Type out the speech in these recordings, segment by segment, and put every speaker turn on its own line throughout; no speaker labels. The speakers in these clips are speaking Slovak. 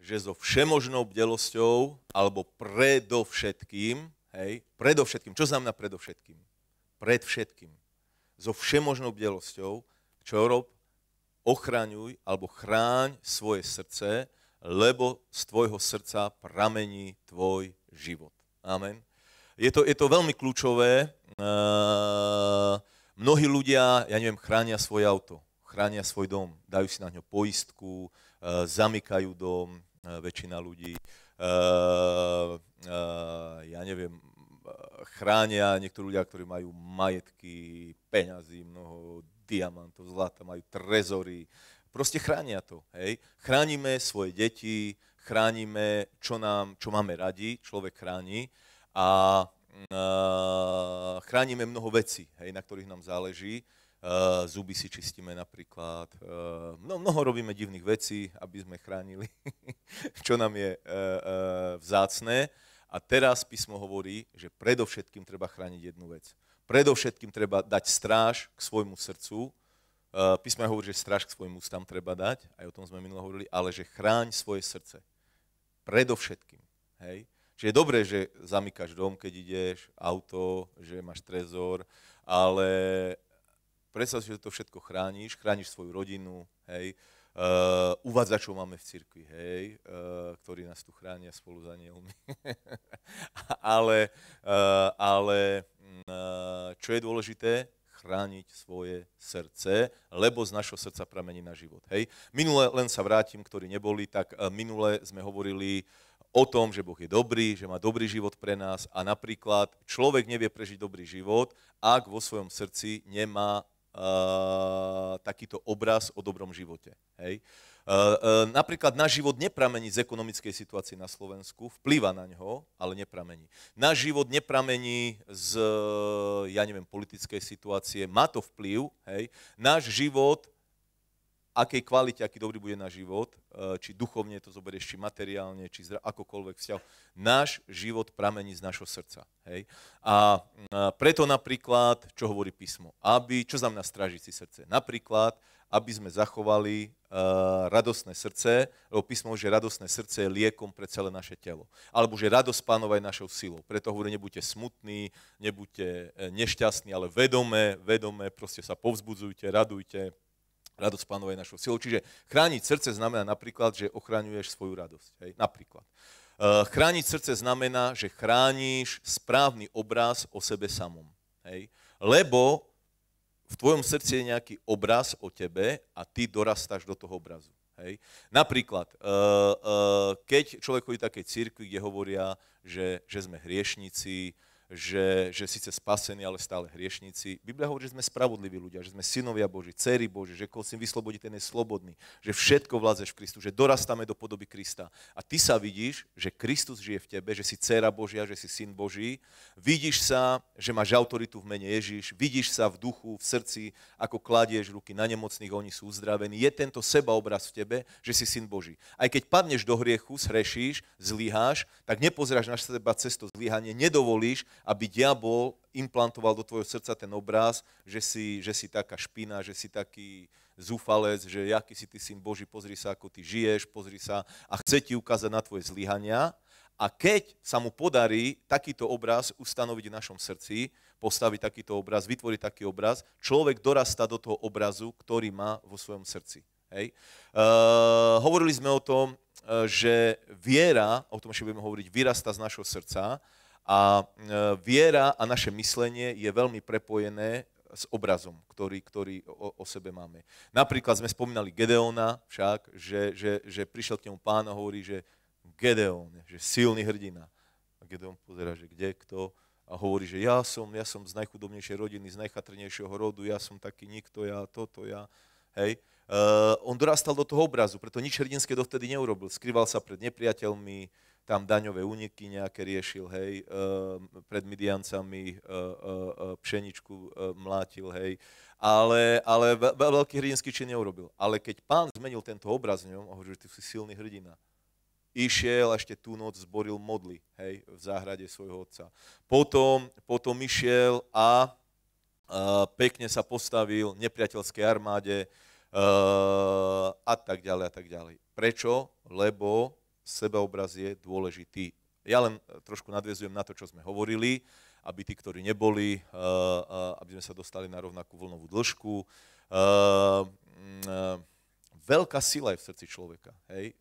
že so všemožnou bdelosťou, alebo predovšetkým, hej, predovšetkým, čo znamená predovšetkým? Pred všetkým. So všemožnou bdelosťou, čo rob, ochraňuj alebo chráň svoje srdce, lebo z tvojho srdca pramení tvoj život. Amen. Je to, je to veľmi kľúčové. Uh, mnohí ľudia, ja neviem, chránia svoje auto, chránia svoj dom, dajú si na ňo poistku, zamykajú dom, Eh, väčšina ľudí, eh, eh, ja neviem, chránia niektorí ľudia, ktorí majú majetky, peňazí, mnoho diamantov, zlata, majú trezory. Proste chránia to, hej. Chránime svoje deti, chránime, čo, nám, čo máme radi, človek chráni a e, chránime mnoho vecí, hej, na ktorých nám záleží Uh, zuby si čistíme napríklad. Uh, no, mnoho robíme divných vecí, aby sme chránili, čo nám je uh, eh, vzácné. A teraz písmo hovorí, že predovšetkým treba chrániť jednu vec. Predovšetkým treba dať stráž k svojmu srdcu. Písmo hovorí, že stráž k svojmu ústam treba dať, aj o tom sme minulo hovorili, ale že chráň svoje srdce. Predovšetkým. Hej? Čiže je dobré, že zamykáš dom, keď ideš, auto, že máš trezor, ale predstav si, že to všetko chrániš, chrániš svoju rodinu, hej, uh, uvádzačov máme v cirkvi, hej, uh, ktorí nás tu chránia spolu za anielmi. ale uh, ale mm, uh, čo je dôležité, chrániť svoje srdce, lebo z našho srdca pramení na život. Hej. Minule, len sa vrátim, ktorí neboli, tak uh, minule sme hovorili o tom, že Boh je dobrý, že má dobrý život pre nás a napríklad človek nevie prežiť dobrý život, ak vo svojom srdci nemá Eh, takýto obraz o dobrom živote. Hej? Uh, uh, napríklad náš život nepramení z ekonomickej situácie na Slovensku, vplýva na ňo, ale nepramení. Náš život nepramení z, ja neviem, politickej situácie, má to vplyv, hej? Náš život akej kvalite, aký dobrý bude náš život, e, či duchovne to zoberieš, či materiálne, či zra, akokoľvek vzťah. Náš život pramení z našho srdca. Hej? A preto napríklad, čo hovorí písmo, aby, čo znamená strážiť si srdce? Napríklad, aby sme zachovali uh, e, radosné srdce, lebo písmo že radosné srdce je liekom pre celé naše telo. Alebo že radosť pánova je našou silou. Preto hovorí, nebuďte smutní, nebuďte e, nešťastní, ale vedome, vedome, proste sa povzbudzujte, radujte, radosť pánova je našou silou. Čiže chrániť srdce znamená napríklad, že ochraňuješ svoju radosť. Hej? Napríklad. Eh, chrániť srdce znamená, že chrániš správny obraz o sebe samom. Hej? Lebo v tvojom srdci je nejaký obraz o tebe a ty dorastáš do toho obrazu. Hej. Napríklad, eh, eh, keď človek chodí také církvi, kde hovoria, že, že sme hriešnici, že, že síce spasení, ale stále hriešníci. Biblia hovorí, že sme spravodliví ľudia, že sme synovia Boží, cery Boží, že koho si vyslobodí, ten je slobodný, že všetko vládzeš v Kristu, že dorastáme do podoby Krista. A ty sa vidíš, že Kristus žije v tebe, že si dcera Božia, že si syn Boží. Vidíš sa, že máš autoritu v mene Ježiš, vidíš sa v duchu, v srdci, ako kladieš ruky na nemocných, oni sú uzdravení. Je tento seba obraz v tebe, že si syn Boží. Aj keď padneš do hriechu, zhrešíš, zlyháš, tak nepozráš na seba cesto zlyhanie, nedovolíš, aby diabol implantoval do tvojho srdca ten obraz, že si, že si taká špina, že si taký zúfalec, že jaký si ty syn Boží, pozri sa, ako ty žiješ, pozri sa a chce ti ukázať na tvoje zlyhania. A keď sa mu podarí takýto obraz ustanoviť v našom srdci, postaviť takýto obraz, vytvoriť taký obraz, človek dorastá do toho obrazu, ktorý má vo svojom srdci. Hej. Uh, hovorili sme o tom, e, že viera, o tom ešte budeme hovoriť, vyrasta z našho srdca a e, viera a naše myslenie je veľmi prepojené s obrazom, ktorý, ktorý o, o sebe máme. Napríklad sme spomínali Gedeona však, že, že, že prišiel k nemu pán a hovorí, že Gedeon, že silný hrdina. A Gedeon pozera, že kde, kto a hovorí, že ja som, ja som z najchudobnejšej rodiny, z najchatrnejšieho rodu, ja som taký nikto, ja toto, ja, hej. Uh, on dorastal do toho obrazu, preto nič hrdinské dovtedy neurobil. Skrýval sa pred nepriateľmi, tam daňové úniky nejaké riešil, hej, eh, pred Midiancami eh, eh, pšeničku mlátil, hej, ale, ale veľký hrdinský čin neurobil. Ale keď pán zmenil tento obraz ňom a hovoril, že ty si silný hrdina, išiel ešte tú noc zboril modly, hej, v záhrade svojho otca. Potom, potom išiel a uh, pekne sa postavil nepriateľskej armáde uh, a tak ďalej a tak ďalej. Prečo? Lebo sebeobraz je dôležitý. Ja len e, trošku nadviezujem na to, čo sme hovorili, aby tí, ktorí neboli, e, e, aby sme sa dostali na rovnakú vlnovú dĺžku. Veľká sila je v srdci človeka. Hej?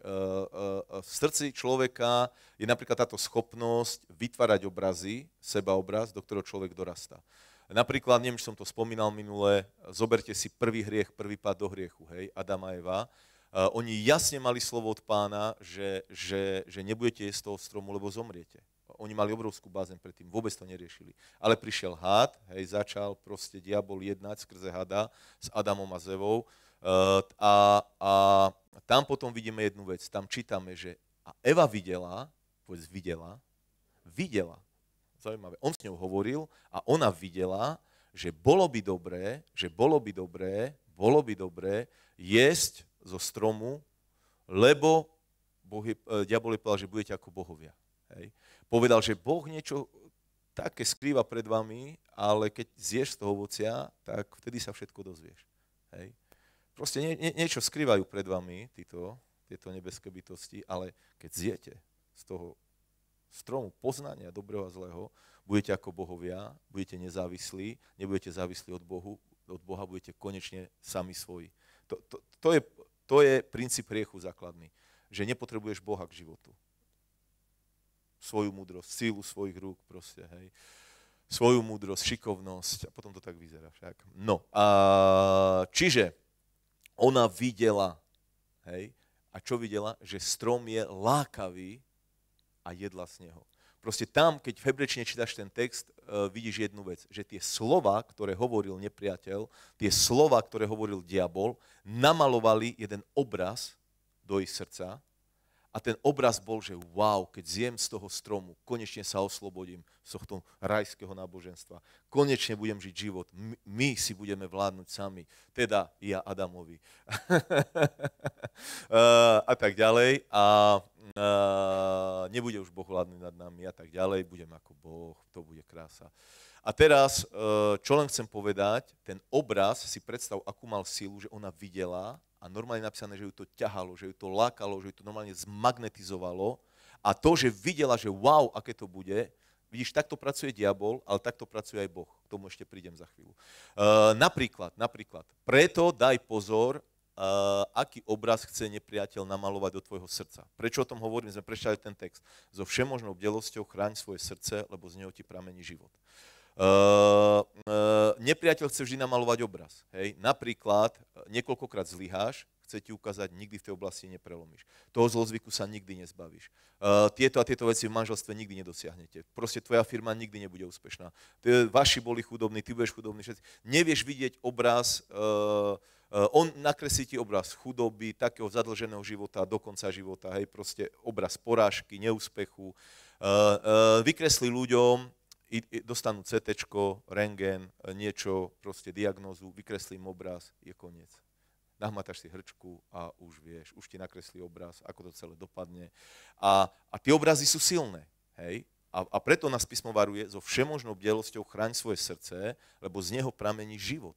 V srdci človeka je napríklad táto schopnosť vytvárať obrazy, sebaobraz, do ktorého človek dorastá. Napríklad, neviem, či som to spomínal minule, zoberte si prvý hriech, prvý pád do hriechu, hej, Adama a Eva Eh, oni jasne mali slovo od pána, že, že, že nebudete jesť z toho stromu, lebo zomriete. Oni mali obrovskú bázeň predtým, vôbec to neriešili. Ale prišiel hád, hej, začal proste diabol jednať skrze hada s Adamom a Zevou. Eh, a, a tam potom vidíme jednu vec. Tam čítame, že a Eva videla, povedz videla, videla, zaujímavé, on s ňou hovoril a ona videla, že bolo by dobré, že bolo by dobré, bolo by dobré jesť zo stromu, lebo boh je, e, diabol je povedal, že budete ako bohovia. Hej. Povedal, že Boh niečo také skrýva pred vami, ale keď zješ z toho ovocia, tak vtedy sa všetko dozvieš. Hej. Proste nie, nie, niečo skrývajú pred vami títo, tieto nebeské bytosti, ale keď zjete z toho stromu poznania dobrého a zlého, budete ako bohovia, budete nezávislí, nebudete závislí od, Bohu, od Boha, budete konečne sami svoji. To, to, to je to je princíp hriechu základný, že nepotrebuješ Boha k životu. Svoju múdrosť, sílu svojich rúk proste, hej. Svoju múdrosť, šikovnosť a potom to tak vyzerá však. No, a, čiže ona videla, hej, a čo videla? Že strom je lákavý a jedla z neho proste tam, keď v čítaš ten text, eh, vidíš jednu vec, že tie slova, ktoré hovoril nepriateľ, tie slova, ktoré hovoril diabol, namalovali jeden obraz do ich srdca a ten obraz bol, že wow, keď zjem z toho stromu, konečne sa oslobodím z tohto rajského náboženstva. Konečne budem žiť život. My si budeme vládnuť sami. Teda ja Adamovi. Eh, a tak ďalej. A, a eh, nebude už Boh vládnuť nad nami a tak ďalej. Budem ako Boh. To bude krása. A teraz, eh, čo len chcem povedať, ten obraz, si predstav, akú mal silu, že ona videla a normálne napísané, že ju to ťahalo, že ju to lákalo, že ju to normálne zmagnetizovalo a to, že videla, že wow, aké to bude, vidíš, takto pracuje diabol, ale takto pracuje aj Boh. K tomu ešte prídem za chvíľu. Uh, napríklad, napríklad, preto daj pozor, Uh, aký obraz chce nepriateľ namalovať do tvojho srdca. Prečo o tom hovorím? Sme prečítali ten text. So všemožnou bdelosťou chráň svoje srdce, lebo z neho ti pramení život. Eh, eh, nepriateľ chce vždy namalovať obraz. Hej? Napríklad eh, niekoľkokrát zlyháš, chce ti ukázať, nikdy v tej oblasti neprelomíš. Toho zlozvyku sa nikdy nezbavíš. tieto a tieto veci v manželstve nikdy nedosiahnete. Proste tvoja firma nikdy nebude úspešná. vaši boli chudobní, ty budeš chudobný, všetci. Nevieš vidieť obraz, on nakreslí ti obraz chudoby, takého zadlženého života, do konca života, hej, proste obraz porážky, neúspechu. vykreslí ľuďom dostanú CT, rengen, e, niečo, proste diagnózu, vykreslím obraz, je koniec. Nahmataš si hrčku a už vieš, už ti nakreslí obraz, ako to celé dopadne. A, a tie obrazy sú silné, hej? A, a preto nás písmo varuje, so všemožnou bdelosťou chráň svoje srdce, lebo z neho pramení život.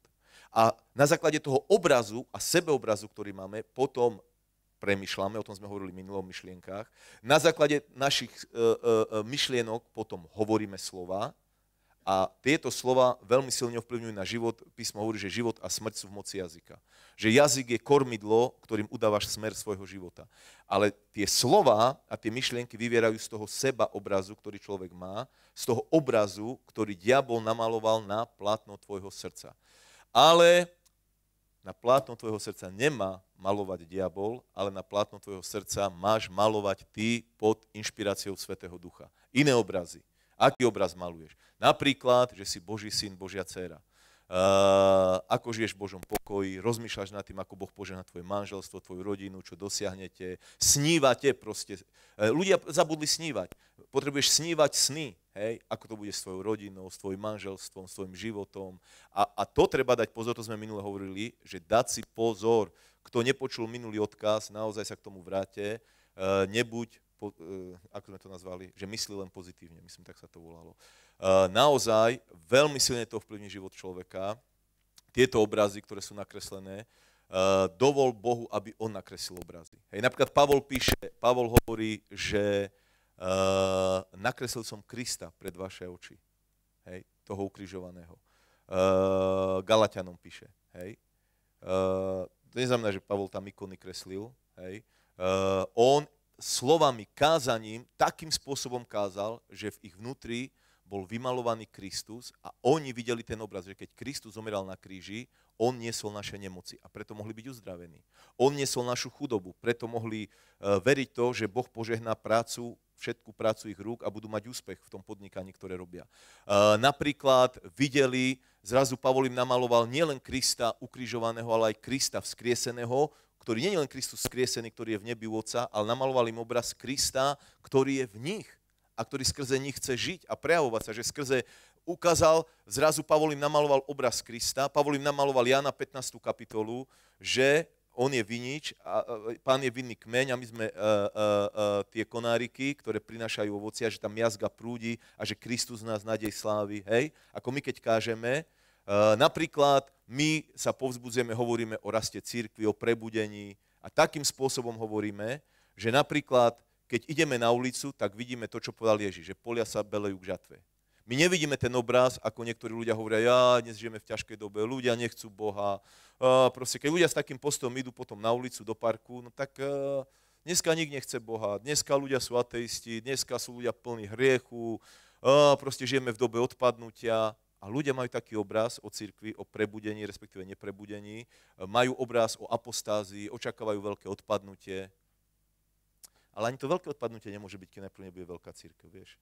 A na základe toho obrazu a sebeobrazu, ktorý máme, potom premyšľame, o tom sme hovorili minulo o myšlienkách. Na základe našich e, e, e, myšlienok potom hovoríme slova a tieto slova veľmi silne ovplyvňujú na život. Písmo hovorí, že život a smrť sú v moci jazyka. Že jazyk je kormidlo, ktorým udávaš smer svojho života. Ale tie slova a tie myšlienky vyvierajú z toho seba obrazu, ktorý človek má, z toho obrazu, ktorý diabol namaloval na plátno tvojho srdca. Ale na plátno tvojho srdca nemá malovať diabol, ale na plátno tvojho srdca máš malovať ty pod inšpiráciou Svetého Ducha. Iné obrazy. Aký obraz maluješ? Napríklad, že si Boží syn, Božia dcera ako žiješ v Božom pokoji, rozmýšľaš nad tým, ako Boh požehná tvoje manželstvo, tvoju rodinu, čo dosiahnete, snívate proste. E, ľudia zabudli snívať. Potrebuješ snívať sny, hej, ako to bude s tvojou rodinou, s tvojim manželstvom, s tvojim životom. A, a to treba dať pozor, to sme minule hovorili, že dať si pozor. Kto nepočul minulý odkaz, naozaj sa k tomu vráte. E, nebuď, e, ako sme to nazvali, že myslí len pozitívne, myslím, tak sa to volalo. Uh, Eh, naozaj veľmi silne to vplyvní život človeka. Tieto obrazy, ktoré sú nakreslené, eh, dovol Bohu, aby on nakreslil obrazy. Hej, napríklad Pavol píše, Pavol hovorí, že uh, nakreslil som Krista pred vaše oči, hej, toho ukrižovaného. Uh, Galatianom píše, hej. Uh, to neznamená, že Pavol tam ikony kreslil, hej. Uh, on slovami, kázaním, takým spôsobom kázal, že v ich vnútri bol vymalovaný Kristus a oni videli ten obraz, že keď Kristus zomeral na kríži, on niesol naše nemoci a preto mohli byť uzdravení. On niesol našu chudobu, preto mohli e, veriť to, že Boh požehná prácu, všetku prácu ich rúk a budú mať úspech v tom podnikaní, ktoré robia. E, napríklad videli, zrazu Pavol im namaloval nielen Krista ukrižovaného, ale aj Krista vzkrieseného, ktorý nie je len Kristus skriesený, ktorý je v nebi u Otca, ale namaloval im obraz Krista, ktorý je v nich a ktorý skrze nich chce žiť a prejavovať sa, že skrze ukázal, zrazu Pavol im namaloval obraz Krista, Pavol im namaloval Jana 15. kapitolu, že on je vinič, a, pán je vinný kmeň a my sme uh, uh, uh, tie konáriky, ktoré prinášajú ovocia, že tam miazga prúdi a že Kristus nás nádej slávy, hej? Ako my keď kážeme, uh, napríklad my sa povzbudzujeme, hovoríme o raste církvy, o prebudení a takým spôsobom hovoríme, že napríklad keď ideme na ulicu, tak vidíme to, čo povedal Ježiš, že polia sa belejú k žatve. My nevidíme ten obraz, ako niektorí ľudia hovoria, ja dnes žijeme v ťažkej dobe, ľudia nechcú Boha. Uh, proste, keď ľudia s takým postom idú potom na ulicu, do parku, no tak uh, dneska nikto nechce Boha, dneska ľudia sú ateisti, dneska sú ľudia plní hriechu, uh, proste žijeme v dobe odpadnutia. A ľudia majú taký obraz o cirkvi, o prebudení, respektíve neprebudení, majú obraz o apostázii, očakávajú veľké odpadnutie. Ale ani to veľké odpadnutie nemôže byť, keď najprv nebude veľká církev, vieš.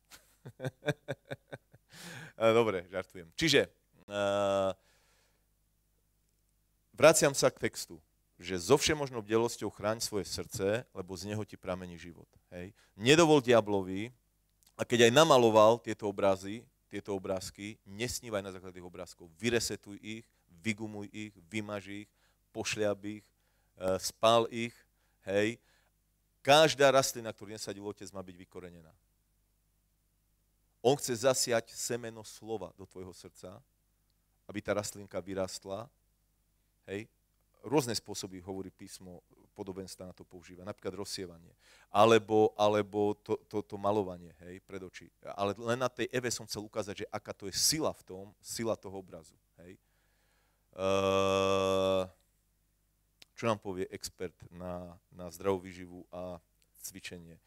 Eh, dobre, žartujem. Čiže, uh, vraciam sa k textu že so všemožnou bdelosťou chráň svoje srdce, lebo z neho ti pramení život. Hej. Nedovol diablovi, a keď aj namaloval tieto obrazy, tieto obrázky, nesnívaj na základe tých obrázkov. Vyresetuj ich, vygumuj ich, vymaž ich, pošliab ich, eh, spál ich, hej, Každá rastlina, ktorú nesadil otec, má byť vykorenená. On chce zasiať semeno slova do tvojho srdca, aby tá rastlinka vyrastla. Hej? Rôzne spôsoby hovorí písmo, podobenstva na to používa. Napríklad rozsievanie. Alebo, alebo to, to, to malovanie hej, pred oči. Ale len na tej Eve som chcel ukázať, že aká to je sila v tom, sila toho obrazu. Hej? Uh... Čo nám povie expert na, na zdravú výživu a cvičenie. E,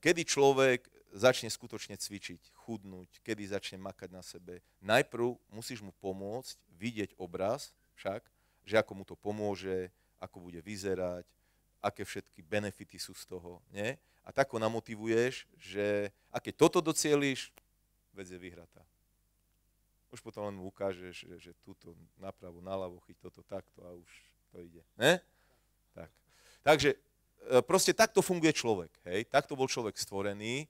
kedy človek začne skutočne cvičiť, chudnúť, kedy začne makať na sebe. Najprv musíš mu pomôcť vidieť obraz však, že ako mu to pomôže, ako bude vyzerať, aké všetky benefity sú z toho. Nie? A tak ho namotivuješ, že a keď toto docieliš, vec je vyhratá. Už potom len ukážeš, že, že túto napravo, nalavo, chyť toto takto a už to ide. Ne? Tak. Takže e, proste takto funguje človek. Hej? Takto bol človek stvorený,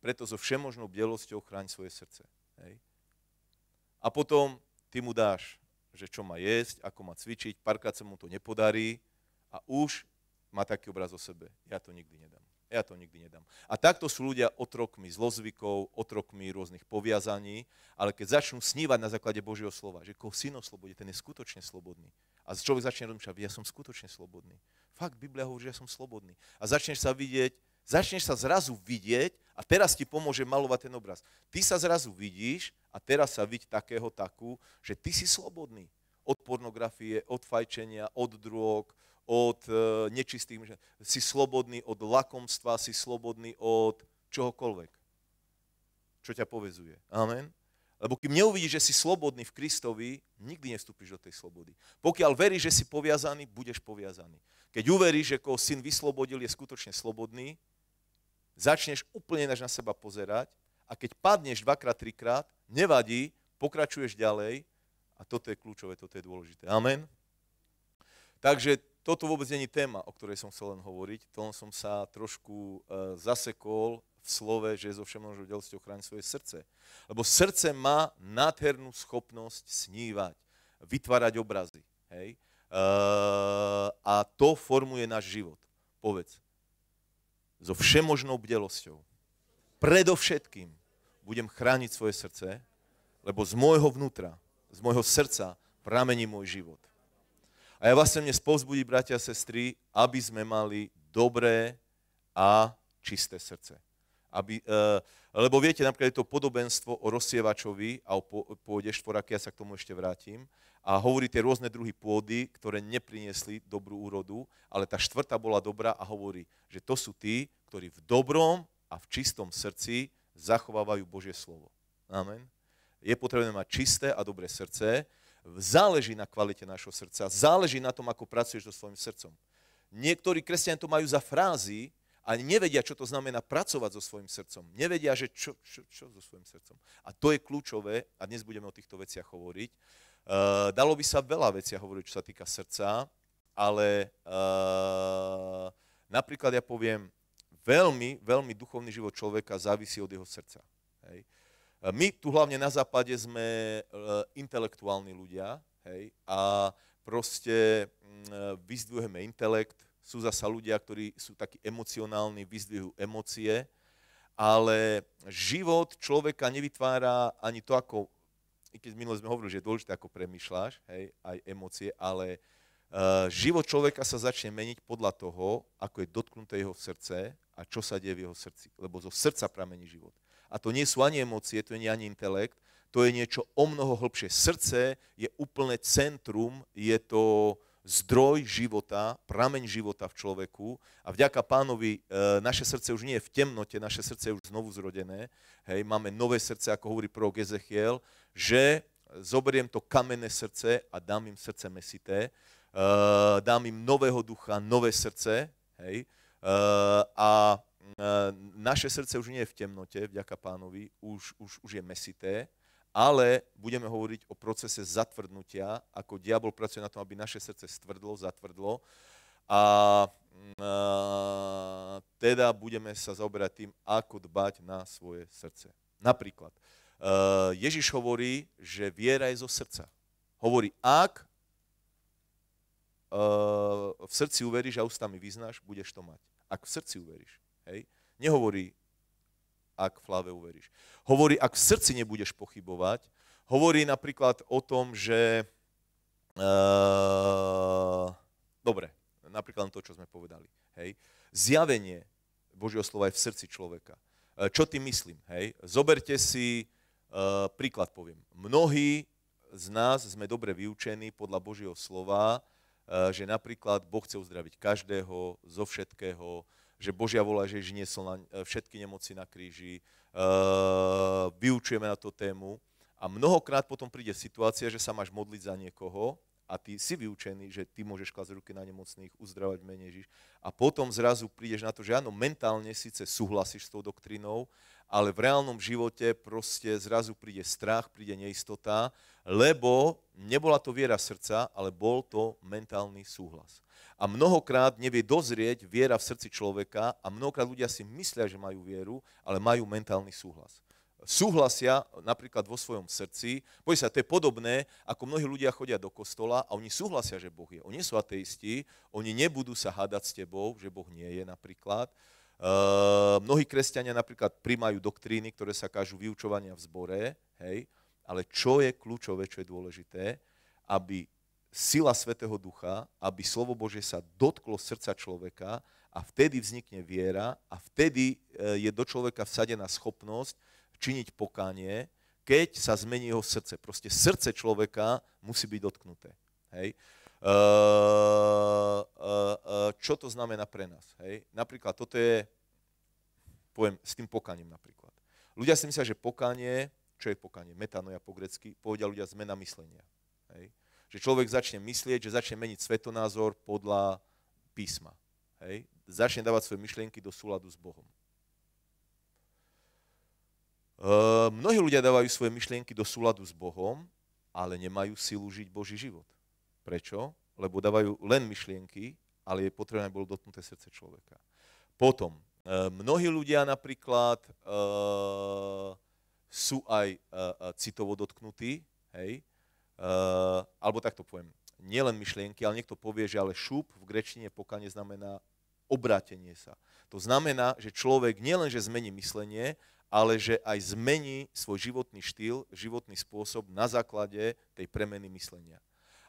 preto so všemožnou bielosťou chráň svoje srdce. Hej? A potom ty mu dáš, že čo má jesť, ako má cvičiť, párkrát sa mu to nepodarí a už má taký obraz o sebe. Ja to nikdy nedám. Ja to nikdy nedám. A takto sú ľudia otrokmi zlozvykov, otrokmi rôznych poviazaní, ale keď začnú snívať na základe Božieho slova, že koho syn oslobodí, ten je skutočne slobodný. A človek začne rozmýšľať, ja som skutočne slobodný. Fakt, Biblia hovorí, že ja som slobodný. A začneš sa vidieť, začneš sa zrazu vidieť a teraz ti pomôže malovať ten obraz. Ty sa zrazu vidíš a teraz sa vidí takého takú, že ty si slobodný od pornografie, od fajčenia, od drog, od e, nečistých myšlienok. Si slobodný od lakomstva, si slobodný od čohokoľvek, čo ťa povezuje. Amen. Lebo kým neuvidíš, že si slobodný v Kristovi, nikdy nestúpiš do tej slobody. Pokiaľ veríš, že si poviazaný, budeš poviazaný. Keď uveríš, že koho syn vyslobodil, je skutočne slobodný, začneš úplne na seba pozerať a keď padneš dvakrát, trikrát, nevadí, pokračuješ ďalej a toto je kľúčové, toto je dôležité. Amen. Takže toto vôbec není téma, o ktorej som chcel len hovoriť. To som sa trošku uh, zasekol v slove, že zo všemnožou delosťou chráň svoje srdce. Lebo srdce má nádhernú schopnosť snívať, vytvárať obrazy. Hej? Uh, a to formuje náš život. Povedz. So všemožnou bdelosťou. Predovšetkým budem chrániť svoje srdce, lebo z môjho vnútra, z môjho srdca pramení môj život. A ja vás mne dnes bratia a sestry, aby sme mali dobré a čisté srdce. Aby, uh, lebo viete, napríklad je to podobenstvo o rozsievačovi a o pôde štvoraky, ja sa k tomu ešte vrátim, a hovorí tie rôzne druhy pôdy, ktoré nepriniesli dobrú úrodu, ale tá štvrtá bola dobrá a hovorí, že to sú tí, ktorí v dobrom a v čistom srdci zachovávajú Božie slovo. Amen. Je potrebné mať čisté a dobré srdce, Záleží na kvalite nášho srdca, záleží na tom, ako pracuješ so svojim srdcom. Niektorí kresťania to majú za frázy a nevedia, čo to znamená pracovať so svojim srdcom. Nevedia, že čo, čo, čo so svojim srdcom. A to je kľúčové, a dnes budeme o týchto veciach hovoriť. Uh, dalo by sa veľa vecí hovoriť, čo sa týka srdca, ale uh, napríklad ja poviem, veľmi, veľmi duchovný život človeka závisí od jeho srdca. Hej. Uh, my tu hlavne na západe sme eh, intelektuálni ľudia, hej, a proste mm, eh, vyzdvihujeme intelekt, sú zasa ľudia, ktorí sú takí emocionálni, vyzdvihujú emócie, ale život človeka nevytvára ani to, ako, keď minule sme hovorili, že je dôležité, ako premyšľaš, hej, aj emócie, ale eh, život človeka sa začne meniť podľa toho, ako je dotknuté jeho srdce a čo sa deje v jeho srdci, lebo zo srdca pramení život. A to nie sú ani emócie, to nie je ani intelekt, to je niečo o mnoho hlbšie. Srdce je úplne centrum, je to zdroj života, prameň života v človeku a vďaka pánovi e, naše srdce už nie je v temnote, naše srdce je už znovu zrodené, hej, máme nové srdce, ako hovorí prorok Ezechiel, že zoberiem to kamenné srdce a dám im srdce mesité, e, dám im nového ducha, nové srdce, hej, e, a naše srdce už nie je v temnote, vďaka pánovi, už, už, už je mesité, ale budeme hovoriť o procese zatvrdnutia, ako diabol pracuje na tom, aby naše srdce stvrdlo, zatvrdlo. A, mm, a teda budeme sa zaoberať tým, ako dbať na svoje srdce. Napríklad, e, Ježiš hovorí, že viera je zo srdca. Hovorí, ak e, v srdci uveríš a ústami vyznáš, budeš to mať. Ak v srdci uveríš. Hej? Nehovorí, ak v hlave uveríš. Hovorí, ak v srdci nebudeš pochybovať. Hovorí napríklad o tom, že... Uh, dobre, napríklad to, čo sme povedali. Hej? Zjavenie Božieho slova je v srdci človeka. Eh, čo tým myslím? Hej? Zoberte si uh, príklad, poviem. Mnohí z nás sme dobre vyučení podľa Božieho slova, že napríklad Boh chce uzdraviť každého zo všetkého, že Božia vola, že Ježiš niesol na e, všetky nemoci na kríži, e, vyučujeme na to tému a mnohokrát potom príde situácia, že sa máš modliť za niekoho a ty si vyučený, že ty môžeš klásť ruky na nemocných, uzdravať mene Ježiš. A potom zrazu prídeš na to, že áno, mentálne síce súhlasíš s tou doktrínou, ale v reálnom živote proste zrazu príde strach, príde neistota lebo nebola to viera srdca, ale bol to mentálny súhlas. A mnohokrát nevie dozrieť viera v srdci človeka a mnohokrát ľudia si myslia, že majú vieru, ale majú mentálny súhlas súhlasia napríklad vo svojom srdci. poď sa, to je podobné, ako mnohí ľudia chodia do kostola a oni súhlasia, že Boh je. Oni sú ateisti, oni nebudú sa hádať s tebou, že Boh nie je napríklad. Uh, mnohí kresťania napríklad primajú doktríny, ktoré sa kážu vyučovania v zbore, hej, ale čo je kľúčové, čo je dôležité, aby sila Svetého Ducha, aby slovo Bože sa dotklo srdca človeka a vtedy vznikne viera a vtedy e, je do človeka vsadená schopnosť činiť pokánie, keď sa zmení jeho srdce. Proste srdce človeka musí byť dotknuté. Hej? Uh, uh, uh, čo to znamená pre nás. Hej? Napríklad toto je, poviem, s tým pokaním napríklad. Ľudia si myslia, že pokanie čo je pokanie, metanoja po grecky, povedia ľudia zmena myslenia. Hej. Že človek začne myslieť, že začne meniť svetonázor podľa písma. Hej. Začne dávať svoje myšlienky do súladu s Bohom. E, mnohí ľudia dávajú svoje myšlienky do súladu s Bohom, ale nemajú silu žiť Boží život. Prečo? Lebo dávajú len myšlienky, ale je potrebné, aby bolo dotknuté srdce človeka. Potom, e, mnohí ľudia napríklad e, sú aj uh, citovo dotknutí, hej, uh, alebo takto poviem, nielen myšlienky, ale niekto povie, že ale šup v grečtine pokane znamená obrátenie sa. To znamená, že človek nielen, že zmení myslenie, ale že aj zmení svoj životný štýl, životný spôsob na základe tej premeny myslenia.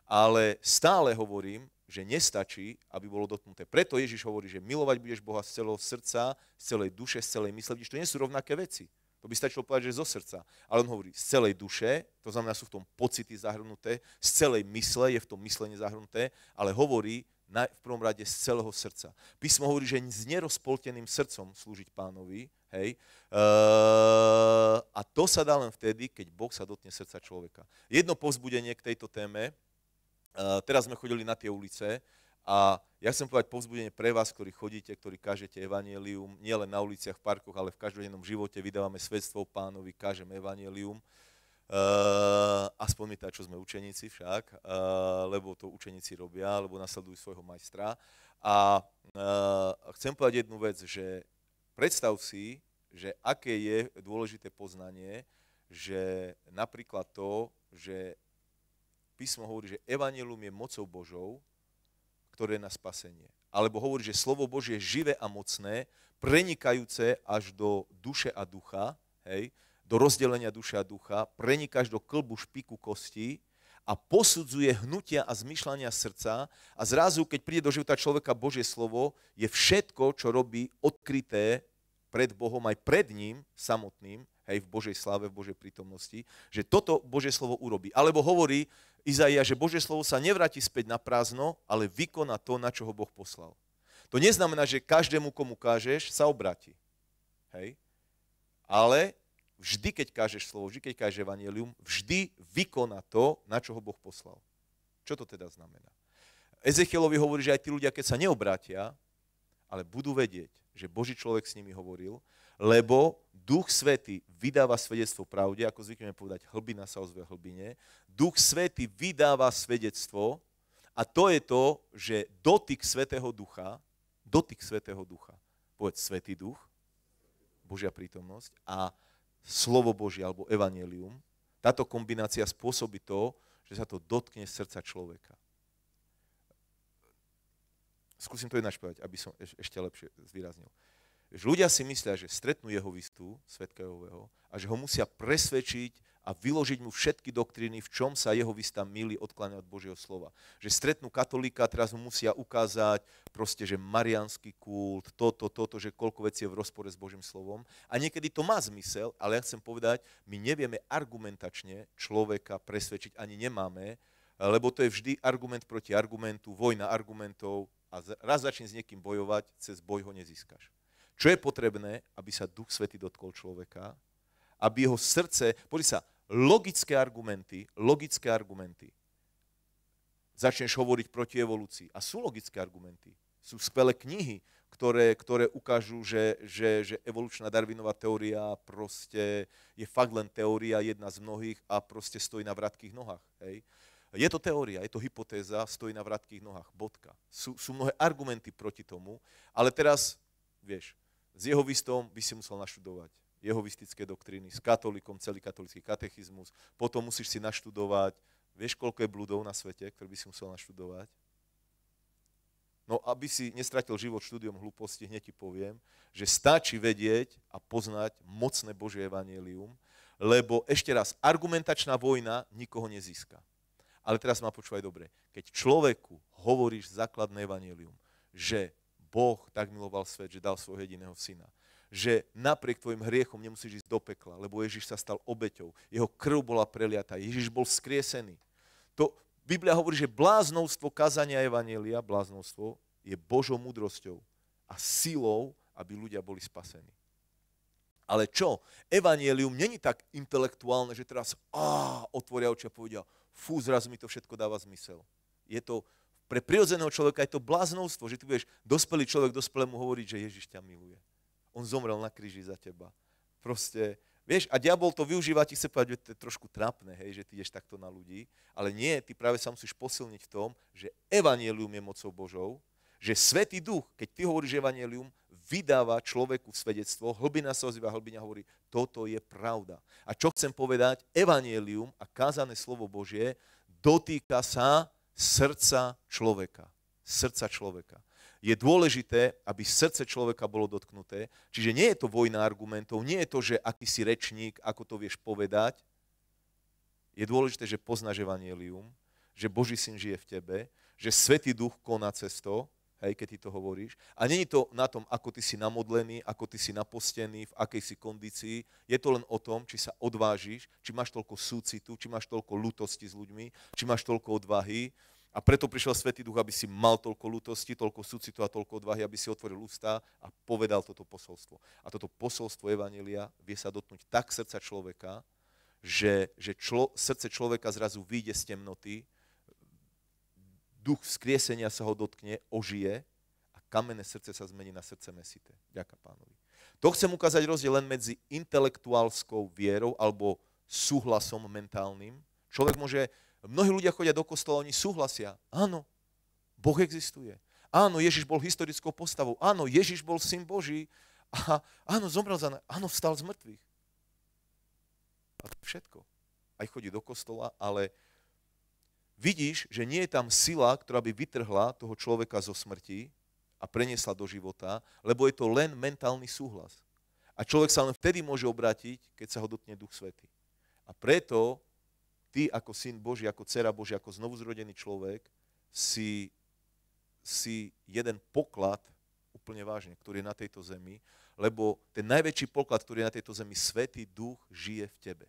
Ale stále hovorím, že nestačí, aby bolo dotknuté. Preto Ježiš hovorí, že milovať budeš Boha z celého srdca, z celej duše, z celej mysle. Vidíš, to nie sú rovnaké veci. To by stačilo povedať, že zo srdca. Ale on hovorí z celej duše, to znamená, sú v tom pocity zahrnuté, z celej mysle je v tom myslenie zahrnuté, ale hovorí na, v prvom rade z celého srdca. Písmo hovorí, že s nerozpolteným srdcom slúžiť pánovi, hej, uh, a to sa dá len vtedy, keď Boh sa dotne srdca človeka. Jedno povzbudenie k tejto téme, teraz sme chodili na tie ulice a ja chcem povedať povzbudenie pre vás, ktorí chodíte, ktorí kažete evanielium, nielen na uliciach, v parkoch, ale v každodennom živote vydávame svedstvo pánovi, kážeme evanielium. Uh, ehm, aspoň my tá, čo sme učeníci však, uh, lebo to učeníci robia, lebo nasledujú svojho majstra. A uh, chcem povedať jednu vec, že predstav si, že aké je dôležité poznanie, že napríklad to, že písmo hovorí, že evanelium je mocou Božou, ktoré je na spasenie. Alebo hovorí, že slovo Božie je živé a mocné, prenikajúce až do duše a ducha, hej, do rozdelenia duše a ducha, preniká až do klbu špiku kosti a posudzuje hnutia a zmyšľania srdca a zrazu, keď príde do života človeka Božie slovo, je všetko, čo robí odkryté pred Bohom, aj pred ním samotným, hej, v Božej slave, v Božej prítomnosti, že toto Božie slovo urobí. Alebo hovorí, Izaia, že Božie slovo sa nevráti späť na prázdno, ale vykoná to, na čo ho Boh poslal. To neznamená, že každému, komu kážeš, sa obráti. Hej? Ale vždy, keď kážeš slovo, vždy, keď kážeš evanelium, vždy vykoná to, na čo ho Boh poslal. Čo to teda znamená? Ezechielovi hovorí, že aj tí ľudia, keď sa neobrátia, ale budú vedieť, že Boží človek s nimi hovoril, lebo Duch Svety vydáva svedectvo pravde, ako zvykneme povedať, hlbina sa ozve hlbine. Duch Svety vydáva svedectvo a to je to, že dotyk Svetého Ducha, dotyk Svetého Ducha, povedz Svetý Duch, Božia prítomnosť a slovo Božie alebo Evangelium, táto kombinácia spôsobí to, že sa to dotkne srdca človeka skúsim to ináč povedať, aby som eš, ešte lepšie zvýraznil. Že ľudia si myslia, že stretnú Jeho vistu, svetka Jehového, a že ho musia presvedčiť a vyložiť mu všetky doktríny, v čom sa jeho vista milí odkláňa od Božieho slova. Že stretnú katolíka, teraz mu musia ukázať proste, že marianský kult, toto, toto, že koľko vecí je v rozpore s Božím slovom. A niekedy to má zmysel, ale ja chcem povedať, my nevieme argumentačne človeka presvedčiť, ani nemáme, lebo to je vždy argument proti argumentu, vojna argumentov, a raz začne s niekým bojovať, cez boj ho nezískaš. Čo je potrebné, aby sa Duch Svety dotkol človeka, aby jeho srdce, pozri sa, logické argumenty, logické argumenty. Začneš hovoriť proti evolúcii. A sú logické argumenty. Sú skvelé knihy, ktoré, ktoré ukážu, že, že, že evolučná Darwinová teória proste je fakt len teória, jedna z mnohých a proste stojí na vratkých nohách. Hej? Je to teória, je to hypotéza, stojí na vratkých nohách, bodka. Sú, sú mnohé argumenty proti tomu, ale teraz, vieš, s jehovistom by si musel naštudovať jehovistické doktríny, s katolikom, celý katolický katechizmus, potom musíš si naštudovať, vieš, koľko je blúdov na svete, ktoré by si musel naštudovať. No, aby si nestratil život štúdiom hlúposti, hneď ti poviem, že stačí vedieť a poznať mocné Božie evanelium, lebo ešte raz, argumentačná vojna nikoho nezíska. Ale teraz ma počúvaj dobre. Keď človeku hovoríš základné evanelium, že Boh tak miloval svet, že dal svojho jediného syna, že napriek tvojim hriechom nemusíš ísť do pekla, lebo Ježiš sa stal obeťou, jeho krv bola preliatá, Ježiš bol skriesený. To Biblia hovorí, že bláznovstvo kazania Evanielia, bláznovstvo je Božou múdrosťou a silou, aby ľudia boli spasení. Ale čo? Evangelium není tak intelektuálne, že teraz á, otvoria oči a povedia, fú, zrazu mi to všetko dáva zmysel. Je to, pre prirodzeného človeka je to bláznostvo, že ty budeš dospelý človek dospelému hovoriť, že Ježiš ťa miluje. On zomrel na kríži za teba. Proste, Vieš, a diabol to využíva, ti chce povedať, že to je trošku trápne, hej, že ty ideš takto na ľudí, ale nie, ty práve sa musíš posilniť v tom, že evanielium je mocou Božou, že Svetý duch, keď ty hovoríš Evanelium vydáva človeku v svedectvo, hlbina sa ozýva, hlbina hovorí, toto je pravda. A čo chcem povedať, evanielium a kázané slovo Božie dotýka sa srdca človeka. Srdca človeka. Je dôležité, aby srdce človeka bolo dotknuté. Čiže nie je to vojna argumentov, nie je to, že aký si rečník, ako to vieš povedať. Je dôležité, že poznáš evanielium, že Boží syn žije v tebe, že Svetý duch koná cez to, hej, keď ty to hovoríš. A není to na tom, ako ty si namodlený, ako ty si napostený, v akej si kondícii. Je to len o tom, či sa odvážiš, či máš toľko súcitu, či máš toľko lutosti s ľuďmi, či máš toľko odvahy. A preto prišiel Svetý Duch, aby si mal toľko lutosti, toľko súcitu a toľko odvahy, aby si otvoril ústa a povedal toto posolstvo. A toto posolstvo Evanelia vie sa dotknúť tak srdca človeka, že, že člo, srdce človeka zrazu vyjde z temnoty duch vzkriesenia sa ho dotkne, ožije a kamenné srdce sa zmení na srdce mesité. Ďaká pánovi. To chcem ukázať rozdiel len medzi intelektuálskou vierou alebo súhlasom mentálnym. Človek môže, mnohí ľudia chodia do kostola, oni súhlasia. Áno, Boh existuje. Áno, Ježiš bol historickou postavou. Áno, Ježiš bol syn Boží. A áno, zomrel za nás. Áno, vstal z mŕtvych. A to všetko. Aj chodí do kostola, ale vidíš, že nie je tam sila, ktorá by vytrhla toho človeka zo smrti a preniesla do života, lebo je to len mentálny súhlas. A človek sa len vtedy môže obrátiť, keď sa ho dotkne Duch Svety. A preto ty ako syn Boží, ako dcera Boží, ako znovuzrodený človek, si, si jeden poklad úplne vážne, ktorý je na tejto zemi, lebo ten najväčší poklad, ktorý je na tejto zemi, Svetý duch žije v tebe.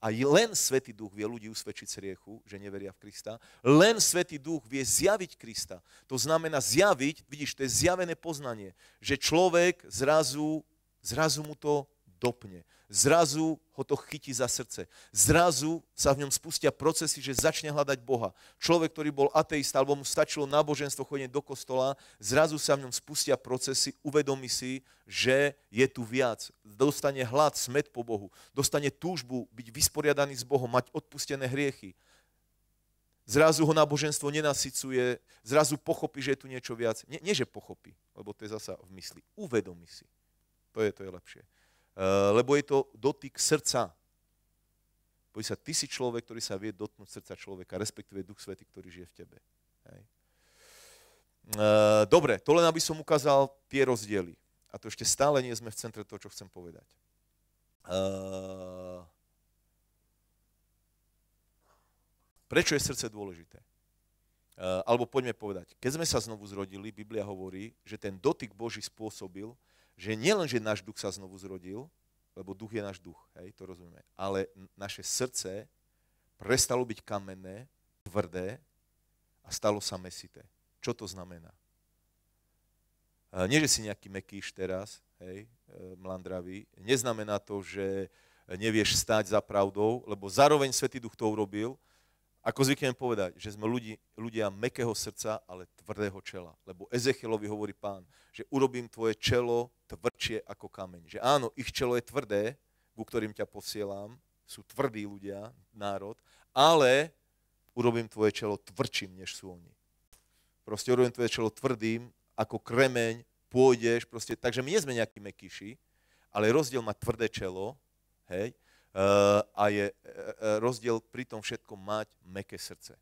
A len Svetý Duch vie ľudí usvedčiť z riechu, že neveria v Krista. Len Svetý Duch vie zjaviť Krista. To znamená zjaviť, vidíš, to je zjavené poznanie, že človek zrazu, zrazu mu to dopne. Zrazu ho to chytí za srdce. Zrazu sa v ňom spustia procesy, že začne hľadať Boha. Človek, ktorý bol ateista, alebo mu stačilo náboženstvo chodenie do kostola, zrazu sa v ňom spustia procesy, uvedomí si, že je tu viac. Dostane hlad, smet po Bohu. Dostane túžbu byť vysporiadaný s Bohom, mať odpustené hriechy. Zrazu ho náboženstvo nenasycuje, zrazu pochopí, že je tu niečo viac. Nie, nie že pochopí, lebo to je zasa v mysli. Uvedomí si. To je, to je lepšie. Eh, lebo je to dotyk srdca. Poď sa, ty si človek, ktorý sa vie dotknúť srdca človeka, respektíve Duch Svety, ktorý žije v tebe. Hej. Eh, dobre, to len aby som ukázal tie rozdiely. A to ešte stále nie sme v centre toho, čo chcem povedať. Eh, prečo je srdce dôležité? Alebo poďme povedať, keď sme sa znovu zrodili, Biblia hovorí, že ten dotyk Boží spôsobil, že nielen, že náš duch sa znovu zrodil, lebo duch je náš duch, hej, to rozumieme, ale naše srdce prestalo byť kamenné, tvrdé a stalo sa mesité. Čo to znamená? E, nie, že si nejaký mekýš teraz, hej, e, mlandravý, neznamená to, že nevieš stať za pravdou, lebo zároveň Svetý Duch to urobil, ako zvyknem povedať, že sme ľudí, ľudia mekého srdca, ale tvrdého čela. Lebo Ezechielovi hovorí pán, že urobím tvoje čelo tvrdšie ako kameň. Že áno, ich čelo je tvrdé, ku ktorým ťa posielam, sú tvrdí ľudia, národ, ale urobím tvoje čelo tvrdším, než sú oni. Proste urobím tvoje čelo tvrdým, ako kremeň, pôjdeš, proste, takže my nie sme nejakí mekyši, ale rozdiel má tvrdé čelo, hej, a je e, e, rozdiel pri tom všetkom mať meké srdce.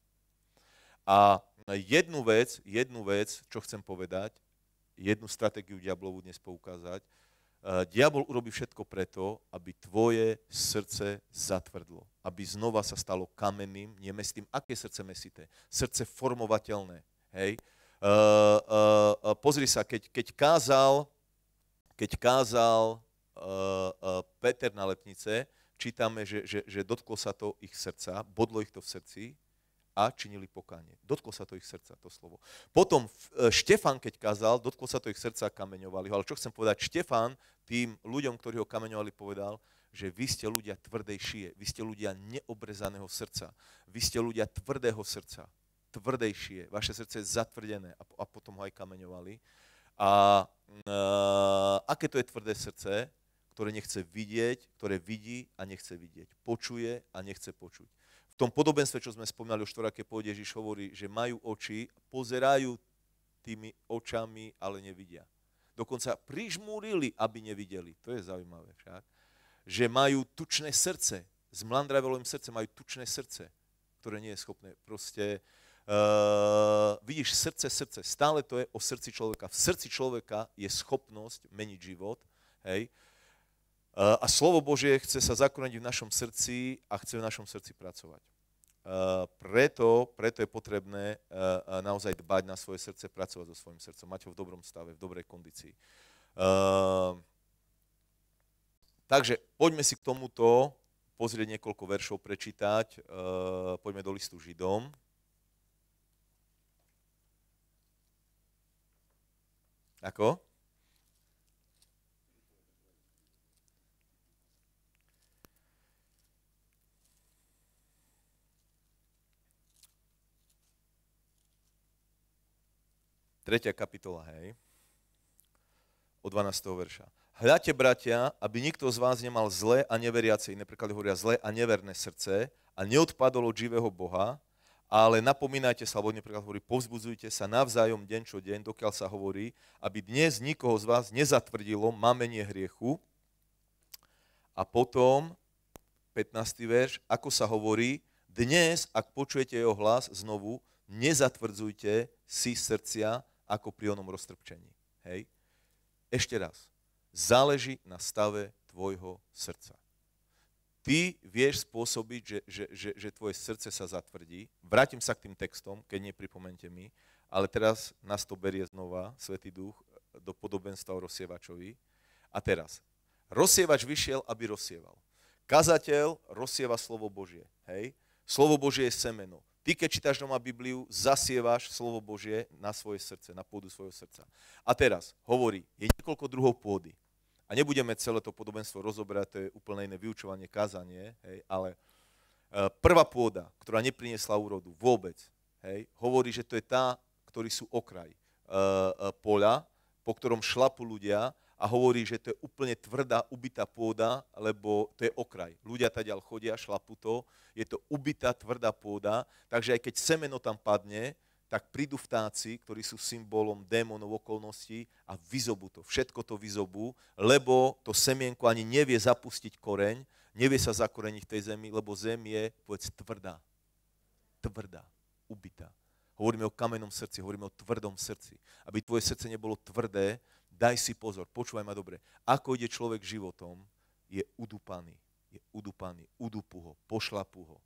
A jednu vec, jednu vec, čo chcem povedať, jednu stratégiu diablovu dnes poukázať, e, diabol urobí všetko preto, aby tvoje srdce zatvrdlo. Aby znova sa stalo kamenným, nemestým. Aké srdce mesité? Srdce formovateľné. Hej? Uh, uh, uh, pozri sa, keď, keď kázal, keď kázal uh, uh, Peter na letnice, čítame, že, že, že dotklo sa to ich srdca, bodlo ich to v srdci a činili pokánie. Dotklo sa to ich srdca, to slovo. Potom e, Štefan, keď kázal, dotklo sa to ich srdca a kameňovali ho. Ale čo chcem povedať, Štefan tým ľuďom, ktorí ho kameňovali, povedal, že vy ste ľudia tvrdej šie, vy ste ľudia neobrezaného srdca, vy ste ľudia tvrdého srdca, tvrdejšie, vaše srdce je zatvrdené a, a potom ho aj kameňovali. A a e, aké to je tvrdé srdce? ktoré nechce vidieť, ktoré vidí a nechce vidieť, počuje a nechce počuť. V tom podobenstve, čo sme spomínali o štvorakej pôde, Ježiš hovorí, že majú oči, pozerajú tými očami, ale nevidia. Dokonca prižmúrili, aby nevideli. To je zaujímavé však. Že majú tučné srdce. S mlandravelovým srdce, majú tučné srdce, ktoré nie je schopné proste Uh, vidíš srdce, srdce, stále to je o srdci človeka. V srdci človeka je schopnosť meniť život, hej, a slovo Božie chce sa zakonať v našom srdci a chce v našom srdci pracovať. Preto, preto je potrebné naozaj dbať na svoje srdce, pracovať so svojím srdcom, mať ho v dobrom stave, v dobrej kondícii. Takže poďme si k tomuto pozrieť niekoľko veršov, prečítať. Poďme do listu Židom, Ako? 3. kapitola, hej, od 12. verša. Hľadte, bratia, aby nikto z vás nemal zlé a neveriace, iné preklady hovoria zlé a neverné srdce a neodpadol od živého Boha, ale napomínajte sa, alebo napríklad hovorí, povzbudzujte sa navzájom deň čo deň, dokiaľ sa hovorí, aby dnes nikoho z vás nezatvrdilo mamenie hriechu. A potom, 15. verš, ako sa hovorí, dnes, ak počujete jeho hlas znovu, nezatvrdzujte si srdcia, ako pri onom roztrpčení. Hej? Ešte raz. Záleží na stave tvojho srdca. Ty vieš spôsobiť, že, že, že, že tvoje srdce sa zatvrdí. Vrátim sa k tým textom, keď nepripomente mi, ale teraz nás to berie znova, Svetý Duch, do podobenstva o rozsievačovi. A teraz, rozsievač vyšiel, aby rozsieval. Kazateľ rozsieva slovo Božie. Hej? Slovo Božie je semeno. Ty, keď čítaš doma Bibliu, zasievaš slovo Božie na svoje srdce, na pôdu svojho srdca. A teraz hovorí, je niekoľko druhov pôdy. A nebudeme celé to podobenstvo rozoberať, to je úplne iné vyučovanie, kázanie, hej, ale e, prvá pôda, ktorá nepriniesla úrodu vôbec, hej, hovorí, že to je tá, ktorí sú okraj e, e, poľa, po ktorom šlapu ľudia a hovorí, že to je úplne tvrdá, ubytá pôda, lebo to je okraj. Ľudia ďal chodia, šlapú to, je to ubitá, tvrdá pôda, takže aj keď semeno tam padne, tak prídu vtáci, ktorí sú symbolom démonov okolností a vyzobu to, všetko to vyzobu, lebo to semienko ani nevie zapustiť koreň, nevie sa zakoreniť v tej zemi, lebo zem je, povedz, tvrdá. Tvrdá, ubitá. Hovoríme o kamenom srdci, hovoríme o tvrdom srdci. Aby tvoje srdce nebolo tvrdé, Daj si pozor, počúvaj ma dobre. Ako ide človek životom, je udupaný. Je udupaný, udupu ho, pošlapu ho.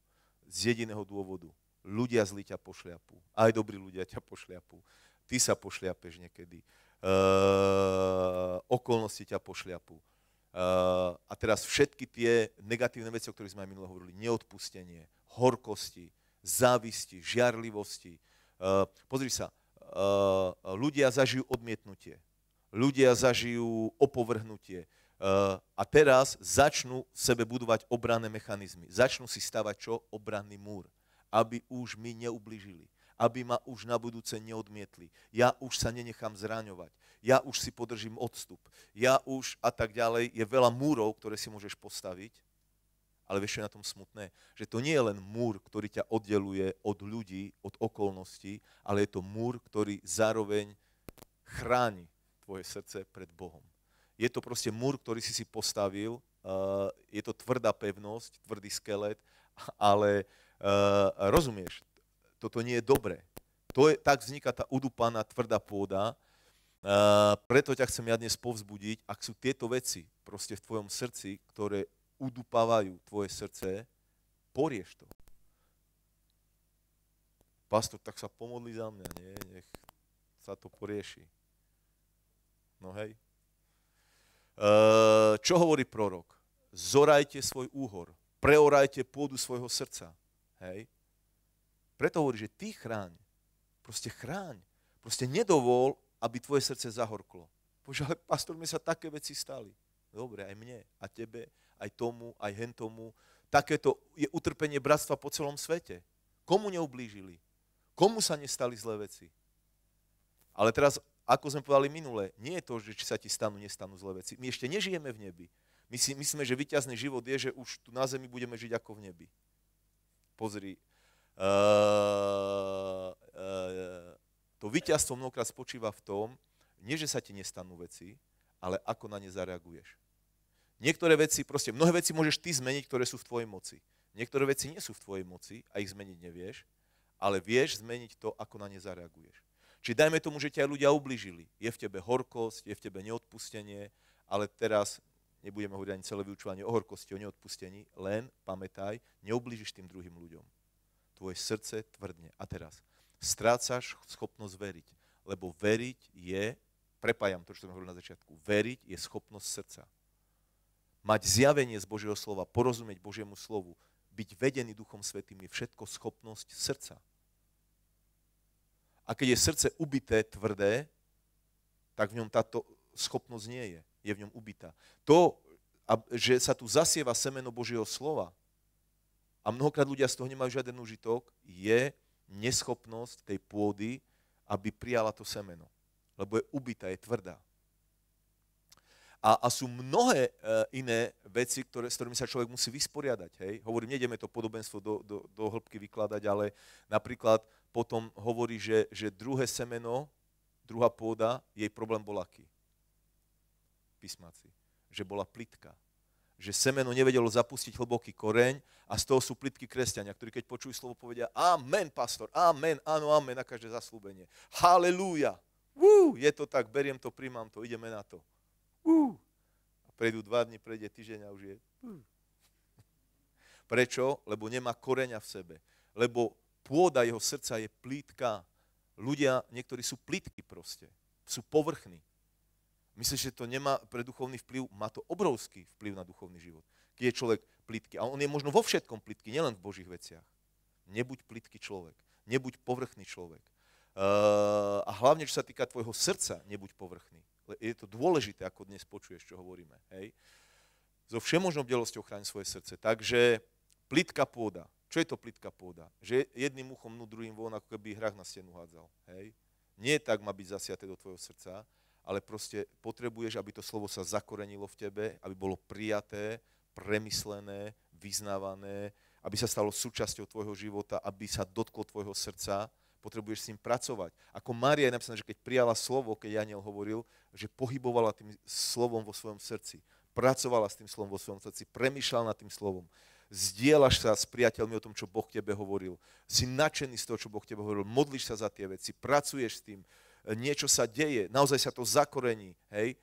Z jediného dôvodu. Ľudia zli ťa pošliapú. Aj dobrí ľudia ťa pošliapú. Ty sa pošliapeš niekedy. Uh, okolnosti ťa pošliapú. Uh, a teraz všetky tie negatívne veci, o ktorých sme aj minule hovorili, neodpustenie, horkosti, závisti, žiarlivosti. Uh, pozri sa, ľudia zažijú odmietnutie ľudia zažijú opovrhnutie. E, a teraz začnú v sebe budovať obranné mechanizmy. Začnú si stavať čo? Obranný múr. Aby už mi neublížili. Aby ma už na budúce neodmietli. Ja už sa nenechám zraňovať. Ja už si podržím odstup. Ja už a tak ďalej. Je veľa múrov, ktoré si môžeš postaviť. Ale vieš, čo je na tom smutné? Že to nie je len múr, ktorý ťa oddeluje od ľudí, od okolností, ale je to múr, ktorý zároveň chráni tvoje srdce pred Bohom. Je to proste múr, ktorý si si postavil, uh, je to tvrdá pevnosť, tvrdý skelet, ale uh, rozumieš, toto nie je dobré. To je, tak vzniká tá udupaná tvrdá pôda, Uh, preto ťa chcem ja dnes povzbudiť, ak sú tieto veci proste v tvojom srdci, ktoré udupávajú tvoje srdce, porieš to. Pastor, tak sa pomodli za mňa, nie? Nech sa to porieši. No hej. Eh, čo hovorí prorok? Zorajte svoj úhor, preorajte pôdu svojho srdca. Hej. Preto hovorí, že ty chráň. Proste chráň. Proste nedovol, aby tvoje srdce zahorklo. Bože, ale pastor, mi sa také veci stali. Dobre, aj mne, a tebe, aj tomu, aj tomu. Takéto je utrpenie bratstva po celom svete. Komu neublížili? Komu sa nestali zlé veci? Ale teraz ako sme povedali minule, nie je to, že či sa ti stanú, nestanú zlé veci. My ešte nežijeme v nebi. My si myslíme, že vyťazný život je, že už tu na zemi budeme žiť ako v nebi. Pozri, uh, uh, to vyťazstvo mnohokrát spočíva v tom, nie, že sa ti nestanú veci, ale ako na ne zareaguješ. Niektoré veci, proste mnohé veci môžeš ty zmeniť, ktoré sú v tvojej moci. Niektoré veci nie sú v tvojej moci a ich zmeniť nevieš, ale vieš zmeniť to, ako na ne zareaguješ. Či dajme tomu, že ťa ľudia ubližili. Je v tebe horkosť, je v tebe neodpustenie, ale teraz nebudeme hovoriť ani celé vyučovanie o horkosti, o neodpustení, len pamätaj, neubližíš tým druhým ľuďom. Tvoje srdce tvrdne. A teraz, strácaš schopnosť veriť, lebo veriť je, prepájam to, čo sme hovorili na začiatku, veriť je schopnosť srdca. Mať zjavenie z Božieho slova, porozumieť Božiemu slovu, byť vedený Duchom Svetým je všetko schopnosť srdca. A keď je srdce ubité, tvrdé, tak v ňom táto schopnosť nie je. Je v ňom ubitá. To, že sa tu zasieva semeno Božieho slova a mnohokrát ľudia z toho nemajú žiaden užitok, je neschopnosť tej pôdy, aby prijala to semeno. Lebo je ubitá, je tvrdá. A, a sú mnohé uh, iné veci, ktoré, s ktorými sa človek musí vysporiadať. Hej? Hovorím, nejdeme to podobenstvo do, do, do hĺbky vykladať, ale napríklad potom hovorí, že, že druhé semeno, druhá pôda, jej problém bol aký? Písmáci. Že bola plitka. Že semeno nevedelo zapustiť hlboký koreň a z toho sú plitky kresťania, ktorí keď počujú slovo povedia Amen, pastor, amen, áno, amen na každé zaslúbenie. Halelúja. je to tak, beriem to, príjmam to, ideme na to. Prejdú dva dny, prejde týždeň a už je. Hm. Prečo? Lebo nemá koreňa v sebe. Lebo pôda jeho srdca je plítka. Ľudia, niektorí sú plítky proste. Sú povrchní. Myslíš, že to nemá pre duchovný vplyv? Má to obrovský vplyv na duchovný život. Keď je človek plitky. A on je možno vo všetkom plítky, nielen v Božích veciach. Nebuď plítky človek. Nebuď povrchný človek. Uh, a hlavne, čo sa týka tvojho srdca, nebuď povrchný je to dôležité, ako dnes počuješ, čo hovoríme. Hej? So všemožnou bdelosťou chráň svoje srdce. Takže plitka pôda. Čo je to plitka pôda? Že jedným uchom no druhým von, ako keby hrách na stenu hádzal. Hej? Nie tak má byť zasiaté do tvojho srdca, ale proste potrebuješ, aby to slovo sa zakorenilo v tebe, aby bolo prijaté, premyslené, vyznávané, aby sa stalo súčasťou tvojho života, aby sa dotklo tvojho srdca, potrebuješ s ním pracovať. Ako Mária je napísaná, že keď prijala slovo, keď Janiel hovoril, že pohybovala tým slovom vo svojom srdci. Pracovala s tým slovom vo svojom srdci, premýšľala nad tým slovom. Zdieľaš sa s priateľmi o tom, čo Boh tebe hovoril. Si nadšený z toho, čo Boh tebe hovoril. Modlíš sa za tie veci, pracuješ s tým. Niečo sa deje, naozaj sa to zakorení. Hej?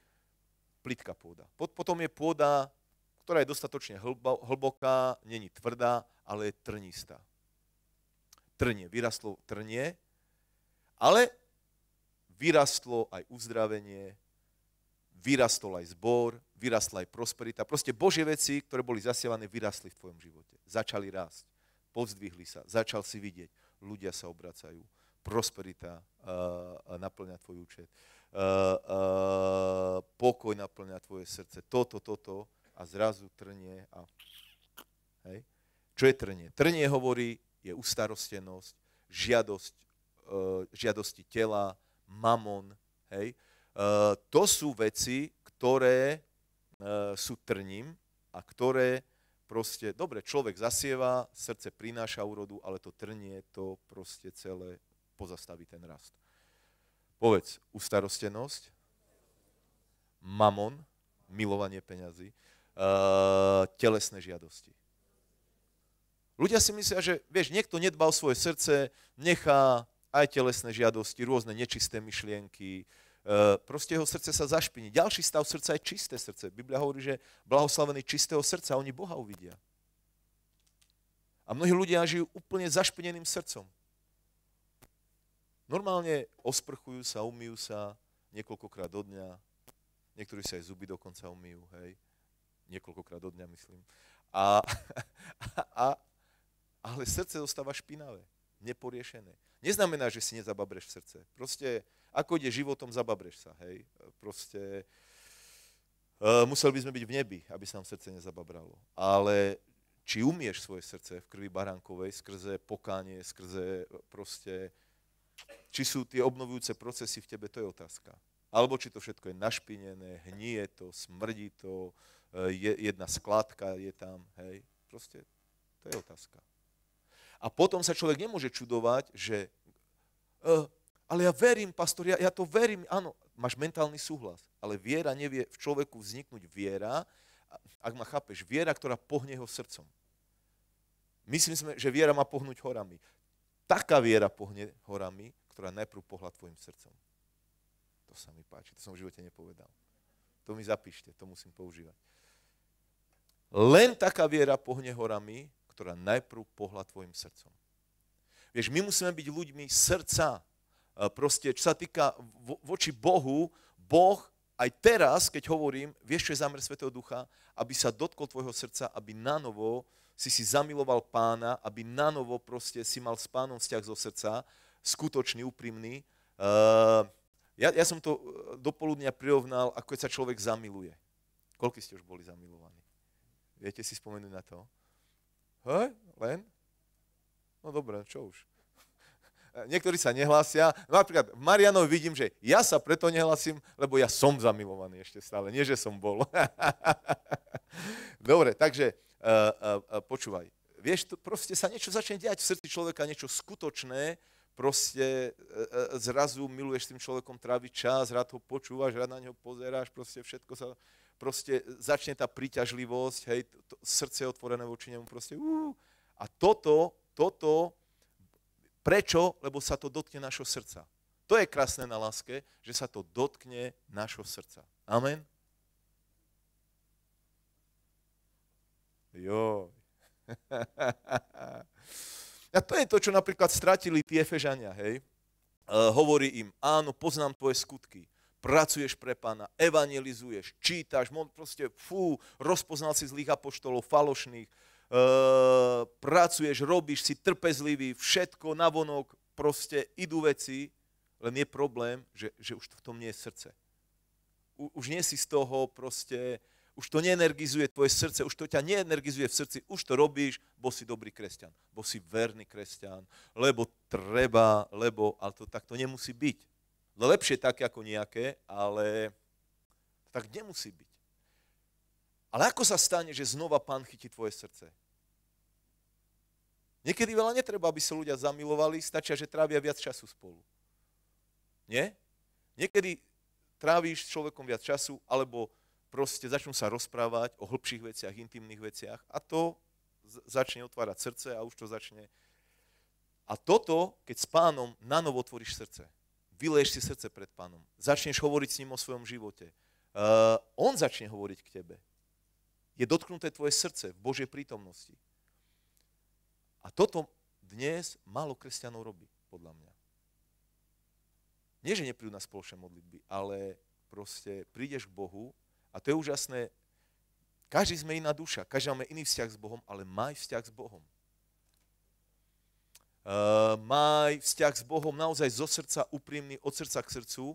Plitka pôda. Potom je pôda, ktorá je dostatočne hlboká, není tvrdá, ale je trnistá trnie. Vyrastlo trnie, ale vyrastlo aj uzdravenie, vyrastol aj zbor, vyrastla aj prosperita. Proste Božie veci, ktoré boli zasievané, vyrastli v tvojom živote. Začali rásť, Pozdvihli sa, začal si vidieť, ľudia sa obracajú, prosperita uh, naplňa tvoj účet, uh, uh, pokoj naplňa tvoje srdce, toto, toto a zrazu trnie a... Hej? Čo je trnie? Trnie hovorí, je ustarostenosť, žiadosť, e, žiadosti tela, mamon. Hej. E, to sú veci, ktoré e, sú trním a ktoré proste, dobre, človek zasieva, srdce prináša úrodu, ale to trnie to proste celé pozastaví ten rast. Povedz, ustarostenosť, mamon, milovanie peňazí, telesné žiadosti. Ľudia si myslia, že vieš, niekto o svoje srdce, nechá aj telesné žiadosti, rôzne nečisté myšlienky, e, proste jeho srdce sa zašpiní. Ďalší stav srdca je čisté srdce. Biblia hovorí, že blahoslavení čistého srdca, oni Boha uvidia. A mnohí ľudia žijú úplne zašpineným srdcom. Normálne osprchujú sa, umýjú sa niekoľkokrát do dňa. Niektorí sa aj zuby dokonca umýjú, hej. Niekoľkokrát do dňa, myslím. a, a ale srdce zostáva špinavé, neporiešené. Neznamená, že si nezababreš v srdce. Proste, ako ide životom, zababreš sa, hej. Proste, e, museli by sme byť v nebi, aby sa nám srdce nezababralo. Ale či umieš svoje srdce v krvi barankovej, skrze pokánie, skrze proste, či sú tie obnovujúce procesy v tebe, to je otázka. Alebo či to všetko je našpinené, hnie to, smrdí to, e, je, jedna skladka je tam, hej. Proste, to je otázka. A potom sa človek nemôže čudovať, že uh, ale ja verím, pastor, ja, ja to verím. Áno, máš mentálny súhlas, ale viera nevie v človeku vzniknúť viera, ak ma chápeš, viera, ktorá pohne jeho srdcom. Myslím sme, že viera má pohnúť horami. Taká viera pohne horami, ktorá najprv pohla tvojim srdcom. To sa mi páči, to som v živote nepovedal. To mi zapíšte, to musím používať. Len taká viera pohne horami, ktorá najprv pohla tvojim srdcom. Vieš, my musíme byť ľuďmi srdca. E, proste, čo sa týka voči Bohu, Boh aj teraz, keď hovorím, vieš, čo je zámer Svetého Ducha, aby sa dotkol tvojho srdca, aby nanovo si si zamiloval pána, aby nanovo proste si mal s pánom vzťah zo srdca, skutočný, úprimný. E, ja, ja som to e, dopoludnia prirovnal, ako keď sa človek zamiluje. Koľko ste už boli zamilovaní? Viete si spomenúť na to? Hej, len? No dobre, čo už. Niektorí sa nehlásia. Napríklad v Marianovi vidím, že ja sa preto nehlasím, lebo ja som zamilovaný ešte stále. Nie, že som bol. dobre, takže uh, uh, počúvaj. Vieš, proste sa niečo začne diať v srdci človeka, niečo skutočné, proste zrazu miluješ s tým človekom tráviť čas, rád ho počúvaš, rád na neho pozeráš, proste všetko sa proste začne tá príťažlivosť, hej, to, srdce otvorené voči nemu, proste uh, A toto, toto, prečo? Lebo sa to dotkne našho srdca. To je krásne na láske, že sa to dotkne našho srdca. Amen? Jo. A to je to, čo napríklad stratili tie Efežania, hej? Uh, hovorí im, áno, poznám tvoje skutky pracuješ pre pána, evangelizuješ, čítaš, proste fú, rozpoznal si zlých apoštolov, falošných, e, pracuješ, robíš, si trpezlivý, všetko navonok, proste idú veci, len je problém, že, že už v tom nie je srdce. U, už nie si z toho proste, už to neenergizuje tvoje srdce, už to ťa neenergizuje v srdci, už to robíš, bo si dobrý kresťan, bo si verný kresťan, lebo treba, lebo, ale to takto nemusí byť. No lepšie také ako nejaké, ale tak nemusí byť. Ale ako sa stane, že znova pán chytí tvoje srdce? Niekedy veľa netreba, aby sa ľudia zamilovali, stačia, že trávia viac času spolu. Nie? Niekedy trávíš s človekom viac času, alebo proste začnú sa rozprávať o hĺbších veciach, intimných veciach a to začne otvárať srdce a už to začne. A toto, keď s pánom nanovo otvoríš srdce, vyleješ si srdce pred pánom, začneš hovoriť s ním o svojom živote. Uh, on začne hovoriť k tebe. Je dotknuté tvoje srdce v Božej prítomnosti. A toto dnes málo kresťanov robí, podľa mňa. Nie, že neprídu na spoločné modlitby, ale proste prídeš k Bohu a to je úžasné. Každý sme iná duša, každý máme iný vzťah s Bohom, ale maj vzťah s Bohom. Eh, maj vzťah s Bohom naozaj zo srdca úprimný, od srdca k srdcu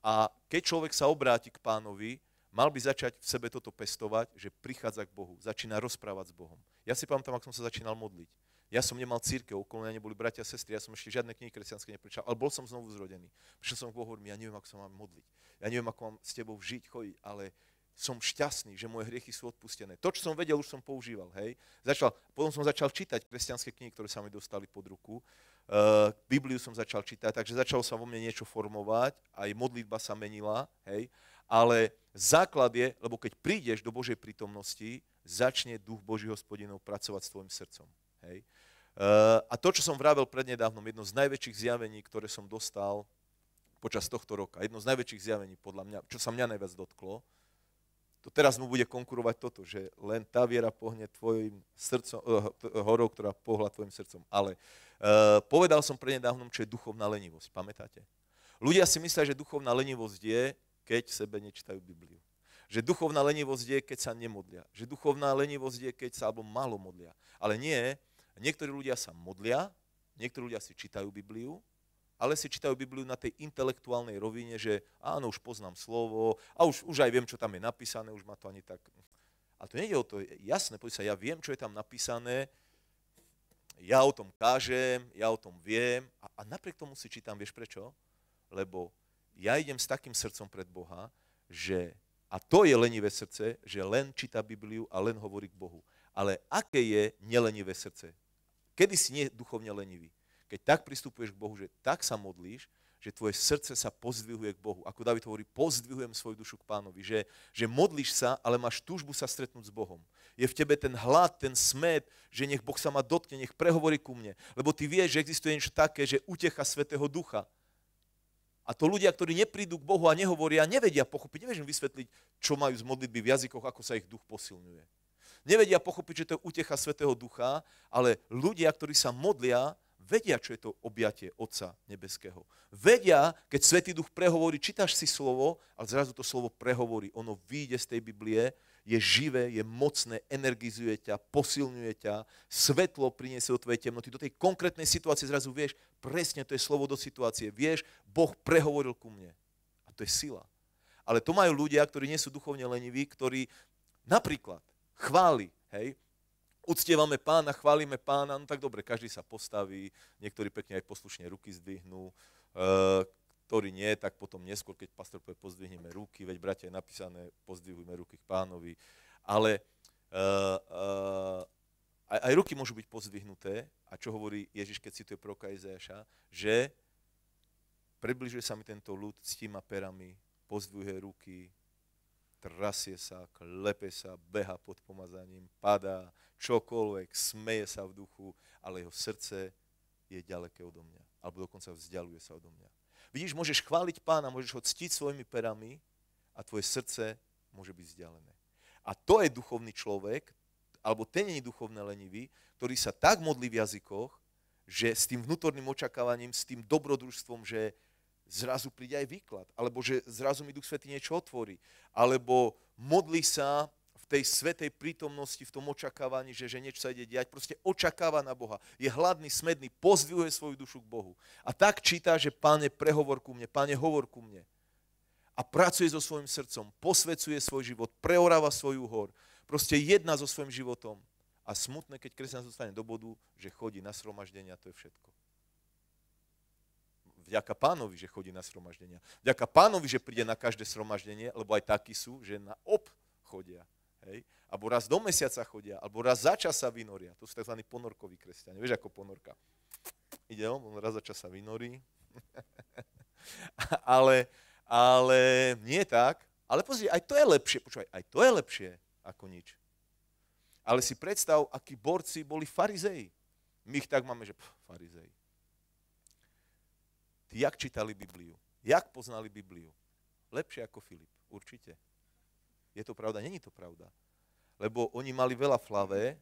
a keď človek sa obráti k pánovi, mal by začať v sebe toto pestovať, že prichádza k Bohu, začína rozprávať s Bohom. Ja si pamätám, ak som sa začínal modliť. Ja som nemal církev, okolo mňa neboli bratia a sestry, ja som ešte žiadne knihy kresťanské neprečal. ale bol som znovu zrodený. Prišiel som k Bohu, ja neviem, ako sa mám modliť, ja neviem, ako mám s tebou žiť, chodiť, ale som šťastný, že moje hriechy sú odpustené. To, čo som vedel, už som používal. Hej. Začal, potom som začal čítať kresťanské knihy, ktoré sa mi dostali pod ruku. Uh, Bibliu som začal čítať, takže začalo sa vo mne niečo formovať, aj modlitba sa menila. Hej. Ale základ je, lebo keď prídeš do Božej prítomnosti, začne duch Boží hospodinov pracovať s tvojim srdcom. Hej. Uh, a to, čo som vravel prednedávnom, jedno z najväčších zjavení, ktoré som dostal počas tohto roka, jedno z najväčších zjavení podľa mňa, čo sa mňa najviac dotklo, to teraz mu bude konkurovať toto, že len tá viera pohne tvojim srdcom, eh, horou, ktorá pohla tvojim srdcom. Ale uh, povedal som prednedávnom, čo je duchovná lenivosť. Pamätáte? Ľudia si myslia, že duchovná lenivosť je, keď sebe nečítajú Bibliu. Že duchovná lenivosť je, keď sa nemodlia. Že duchovná lenivosť je, keď sa alebo malo modlia. Ale nie, niektorí ľudia sa modlia, niektorí ľudia si čítajú Bibliu, ale si čítajú Bibliu na tej intelektuálnej rovine, že áno, už poznám slovo a už, už aj viem, čo tam je napísané, už ma to ani tak... A to nejde o to, jasné, poď sa, ja viem, čo je tam napísané, ja o tom kážem, ja o tom viem a, a napriek tomu si čítam, vieš prečo? Lebo ja idem s takým srdcom pred Boha, že, a to je lenivé srdce, že len číta Bibliu a len hovorí k Bohu. Ale aké je nelenivé srdce? Kedy si nie duchovne lenivý? Keď tak pristupuješ k Bohu, že tak sa modlíš, že tvoje srdce sa pozdvihuje k Bohu. Ako David hovorí, pozdvihujem svoju dušu k pánovi. Že, že modlíš sa, ale máš túžbu sa stretnúť s Bohom. Je v tebe ten hlad, ten smet, že nech Boh sa ma dotkne, nech prehovorí ku mne. Lebo ty vieš, že existuje niečo také, že utecha Svetého Ducha. A to ľudia, ktorí neprídu k Bohu a nehovoria, nevedia pochopiť, nevedia vysvetliť, čo majú z modlitby v jazykoch, ako sa ich duch posilňuje. Nevedia pochopiť, že to je utecha Svetého Ducha, ale ľudia, ktorí sa modlia, vedia, čo je to objatie Otca Nebeského. Vedia, keď Svetý Duch prehovorí, čítaš si slovo, ale zrazu to slovo prehovorí. Ono vyjde z tej Biblie, je živé, je mocné, energizuje ťa, posilňuje ťa, svetlo priniesie do tvojej temnoty. Do tej konkrétnej situácie zrazu vieš, presne to je slovo do situácie. Vieš, Boh prehovoril ku mne. A to je sila. Ale to majú ľudia, ktorí nie sú duchovne leniví, ktorí napríklad chváli, hej, uctievame pána, chválime pána, no tak dobre, každý sa postaví, niektorí pekne aj poslušne ruky zdvihnú, e, ktorí nie, tak potom neskôr, keď pastor povie, pozdvihneme ruky, veď bratia je napísané, pozdvihujme ruky k pánovi, ale e, e, aj, aj ruky môžu byť pozdvihnuté, a čo hovorí Ježiš, keď cituje proroka Izaiáša, že približuje sa mi tento ľud, s týma perami, pozdvihuje ruky, trasie sa, klepe sa, beha pod pomazaním, padá, čokoľvek, smeje sa v duchu, ale jeho srdce je ďaleké odo mňa. Alebo dokonca vzdialuje sa odo mňa. Vidíš, môžeš chváliť pána, môžeš ho ctiť svojimi perami a tvoje srdce môže byť vzdialené. A to je duchovný človek, alebo ten je duchovné lenivý, ktorý sa tak modlí v jazykoch, že s tým vnútorným očakávaním, s tým dobrodružstvom, že zrazu príde aj výklad, alebo že zrazu mi Duch Svetý niečo otvorí, alebo modli sa v tej svetej prítomnosti, v tom očakávaní, že, že niečo sa ide diať, proste očakáva na Boha, je hladný, smedný, pozdvihuje svoju dušu k Bohu. A tak číta, že páne prehovor ku mne, páne hovor ku mne. A pracuje so svojím srdcom, posvecuje svoj život, preoráva svoju hor, proste jedna so svojím životom. A smutné, keď kresťan zostane do bodu, že chodí na sromaždenia, to je všetko. Vďaka pánovi, že chodí na sromaždenia. Vďaka pánovi, že príde na každé sromaždenie, lebo aj takí sú, že na ob chodia. Hej? Alebo raz do mesiaca chodia, alebo raz za čas sa vynoria. To sú tzv. ponorkoví kresťania. Vieš, ako ponorka. Ide on, on raz za čas sa vynorí. ale, ale nie tak. Ale pozri, aj to je lepšie. Počúvaj, aj to je lepšie ako nič. Ale si predstav, akí borci boli farizei. My ich tak máme, že pf, farizei. Tí jak čítali Bibliu? Jak poznali Bibliu? Lepšie ako Filip, určite. Je to pravda? Není to pravda. Lebo oni mali veľa flavé,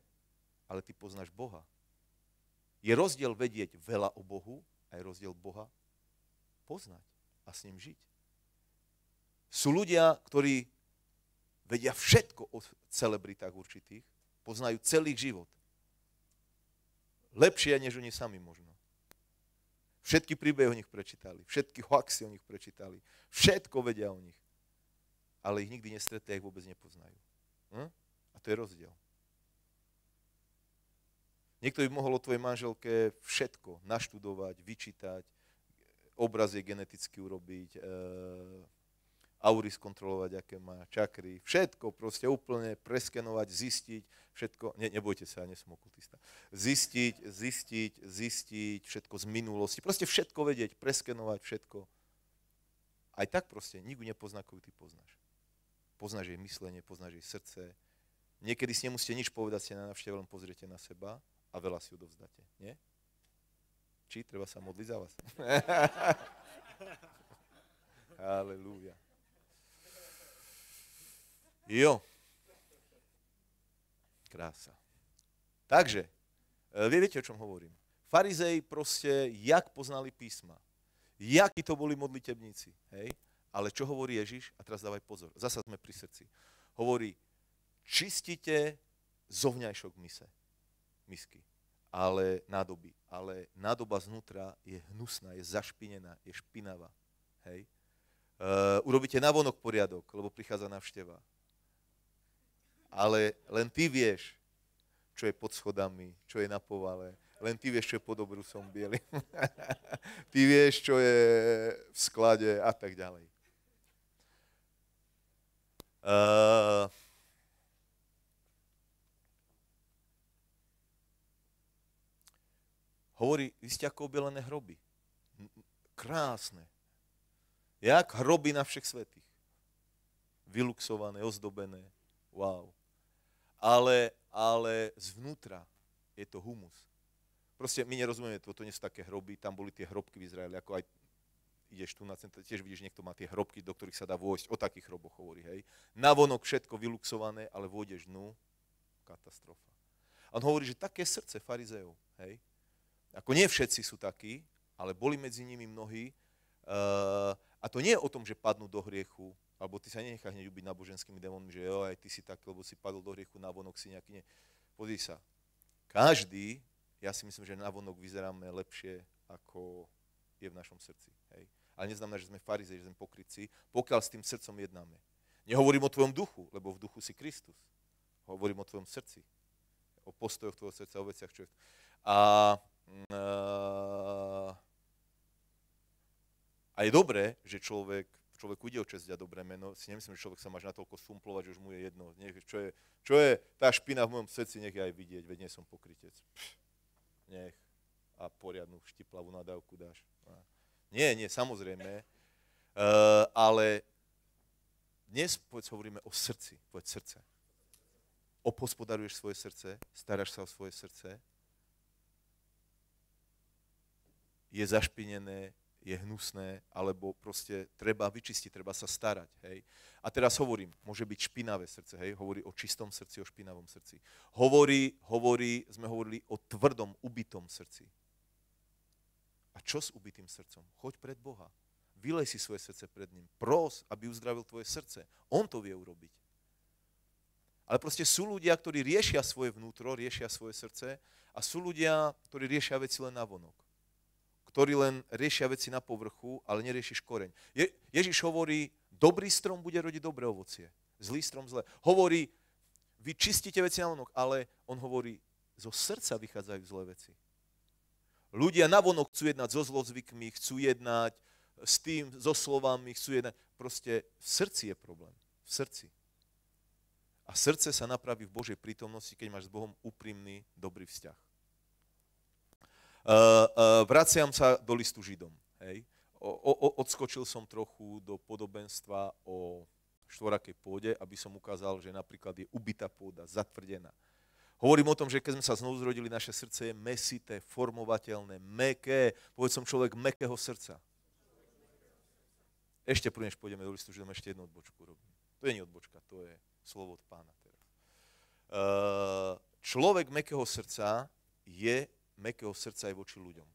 ale ty poznáš Boha. Je rozdiel vedieť veľa o Bohu a je rozdiel Boha poznať a s ním žiť. Sú ľudia, ktorí vedia všetko o celebritách určitých, poznajú celý život. Lepšie, než oni sami možno. Všetky príbehy o nich prečítali, všetky hoaxy o nich prečítali, všetko vedia o nich. Ale ich nikdy nestretli a ich vôbec nepoznajú. Hm? A to je rozdiel. Niekto by mohol o tvojej manželke všetko naštudovať, vyčítať, obraz je geneticky urobiť, e- aury skontrolovať, aké má čakry, všetko proste úplne preskenovať, zistiť, všetko, ne, nebojte sa, ja som okultista, zistiť, zistiť, zistiť, všetko z minulosti, proste všetko vedieť, preskenovať všetko. Aj tak proste, nikdy nepozná, koho ty poznáš. Poznáš jej myslenie, poznáš jej srdce. Niekedy si nemusíte nič povedať, ste na návšteve len pozriete na seba a veľa si odovzdáte, nie? Či treba sa modliť za vás? Halelúja. Jo. Krása. Takže, vy eh, viete, o čom hovorím. Farizej proste, jak poznali písma. Jakí to boli modlitebníci. Hej? Ale čo hovorí Ježiš? A teraz dávaj pozor. Zasa sme pri srdci. Hovorí, čistite zovňajšok mise, misky, ale nádoby. Ale nádoba znútra je hnusná, je zašpinená, je špinavá. Hej? Uh, urobíte navonok poriadok, lebo prichádza návšteva ale len ty vieš, čo je pod schodami, čo je na povale. Len ty vieš, čo je pod obrusom bieli. ty vieš, čo je v sklade a tak ďalej. Uh, hovorí, vy ste ako obelené hroby. Krásne. Jak hroby na všech svetých. Vyluxované, ozdobené. Wow ale, ale zvnútra je to humus. Proste my nerozumieme, to, to nie sú také hroby, tam boli tie hrobky v Izraeli, ako aj ideš tu na centrum, tiež vidíš, niekto má tie hrobky, do ktorých sa dá vôjsť, o takých hroboch hovorí, hej. Navonok všetko vyluxované, ale vôjdeš dnu, katastrofa. A on hovorí, že také srdce farizejov. hej. Ako nie všetci sú takí, ale boli medzi nimi mnohí. Uh, a to nie je o tom, že padnú do hriechu, alebo ty sa nenecháš hneď ubiť náboženskými démonmi, že jo, aj ty si tak, lebo si padol do hriechu, navonok si nejaký ne... Pozri sa, každý, ja si myslím, že navonok vyzeráme lepšie, ako je v našom srdci. Hej. Ale neznamená, že sme farizej, že sme pokrytci, pokiaľ s tým srdcom jednáme. Nehovorím o tvojom duchu, lebo v duchu si Kristus. Hovorím o tvojom srdci, o postojoch tvojho srdca, o veciach, čo je. A, mm, a je dobré, že človek človeku ide o česť a dobré meno. Si nemyslím, že človek sa máš natoľko sumplovať, že už mu je jedno. Nech, čo, je, čo je tá špina v mojom srdci, nech je aj vidieť, veď nie som pokrytec. Pff, nech. A poriadnu štiplavú nadávku dáš. A. Nie, nie, samozrejme. Uh, ale dnes povedz, hovoríme o srdci. Povedz srdce. Opospodaruješ svoje srdce, staráš sa o svoje srdce. Je zašpinené, je hnusné, alebo proste treba vyčistiť, treba sa starať. Hej? A teraz hovorím, môže byť špinavé srdce, hej? hovorí o čistom srdci, o špinavom srdci. Hovorí, hovorí, sme hovorili o tvrdom, ubitom srdci. A čo s ubitým srdcom? Choď pred Boha. Vylej si svoje srdce pred ním. Pros, aby uzdravil tvoje srdce. On to vie urobiť. Ale proste sú ľudia, ktorí riešia svoje vnútro, riešia svoje srdce a sú ľudia, ktorí riešia veci len na vonok ktorí len riešia veci na povrchu, ale neriešiš koreň. Je, Ježiš hovorí, dobrý strom bude rodiť dobré ovocie, zlý strom zle. Hovorí, vy čistíte veci na vonok, ale on hovorí, zo srdca vychádzajú zlé veci. Ľudia na vonok chcú jednať so zlozvykmi, chcú jednať s tým, so slovami, chcú jednať. Proste v srdci je problém. V srdci. A srdce sa napraví v Božej prítomnosti, keď máš s Bohom úprimný, dobrý vzťah vraciam sa do listu Židom. Hej. O, o, odskočil som trochu do podobenstva o štvorakej pôde, aby som ukázal, že napríklad je ubytá pôda, zatvrdená. Hovorím o tom, že keď sme sa znovu zrodili, naše srdce je mesité, formovateľné, meké. Povedz som človek mekého srdca. Ešte prvnež pôjdeme do listu, že ešte jednu odbočku robím. To je nie odbočka, to je slovo od pána. Teraz. Človek mekého srdca je mekého srdca aj voči ľuďom.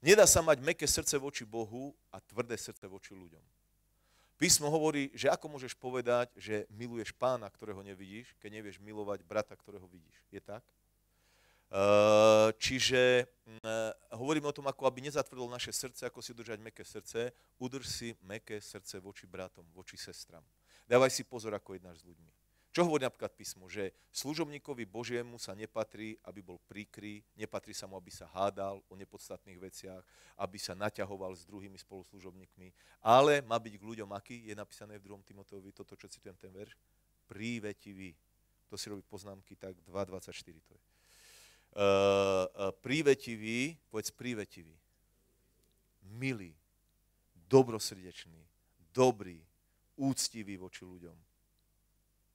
Nedá sa mať meké srdce voči Bohu a tvrdé srdce voči ľuďom. Písmo hovorí, že ako môžeš povedať, že miluješ pána, ktorého nevidíš, keď nevieš milovať brata, ktorého vidíš. Je tak? Ehm, čiže ehm, hovoríme o tom, ako aby nezatvrdol naše srdce, ako si udržať meké srdce. Udrž si meké srdce voči bratom, voči sestram. Dávaj si pozor, ako jednáš s ľuďmi. Čo hovorí napríklad písmo? Že služobníkovi Božiemu sa nepatrí, aby bol príkry, nepatrí sa mu, aby sa hádal o nepodstatných veciach, aby sa naťahoval s druhými spoluslužobníkmi, ale má byť k ľuďom aký? Je napísané v 2. Timoteovi, toto, čo citujem ten verš, prívetivý. To si robí poznámky, tak 2.24 to je. Uh, uh, prívetivý, povedz prívetivý, milý, dobrosrdečný, dobrý, úctivý voči ľuďom,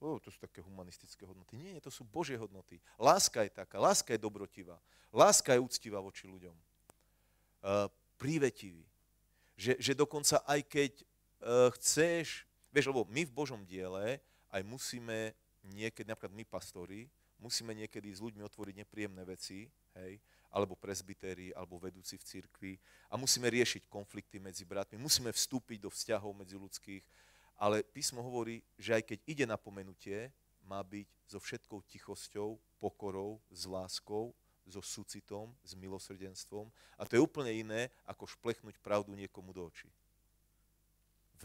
O, to sú také humanistické hodnoty. Nie, to sú Božie hodnoty. Láska je taká, láska je dobrotivá, láska je úctivá voči ľuďom. E, prívetivý. Že, že dokonca aj keď e, chceš, vieš, lebo my v Božom diele aj musíme niekedy, napríklad my pastori, musíme niekedy s ľuďmi otvoriť nepríjemné veci, hej, alebo presbytéri, alebo vedúci v cirkvi a musíme riešiť konflikty medzi bratmi, musíme vstúpiť do vzťahov medzi ľudských, ale písmo hovorí, že aj keď ide na pomenutie, má byť so všetkou tichosťou, pokorou, s láskou, so sucitom, s milosrdenstvom. A to je úplne iné, ako šplechnúť pravdu niekomu do očí.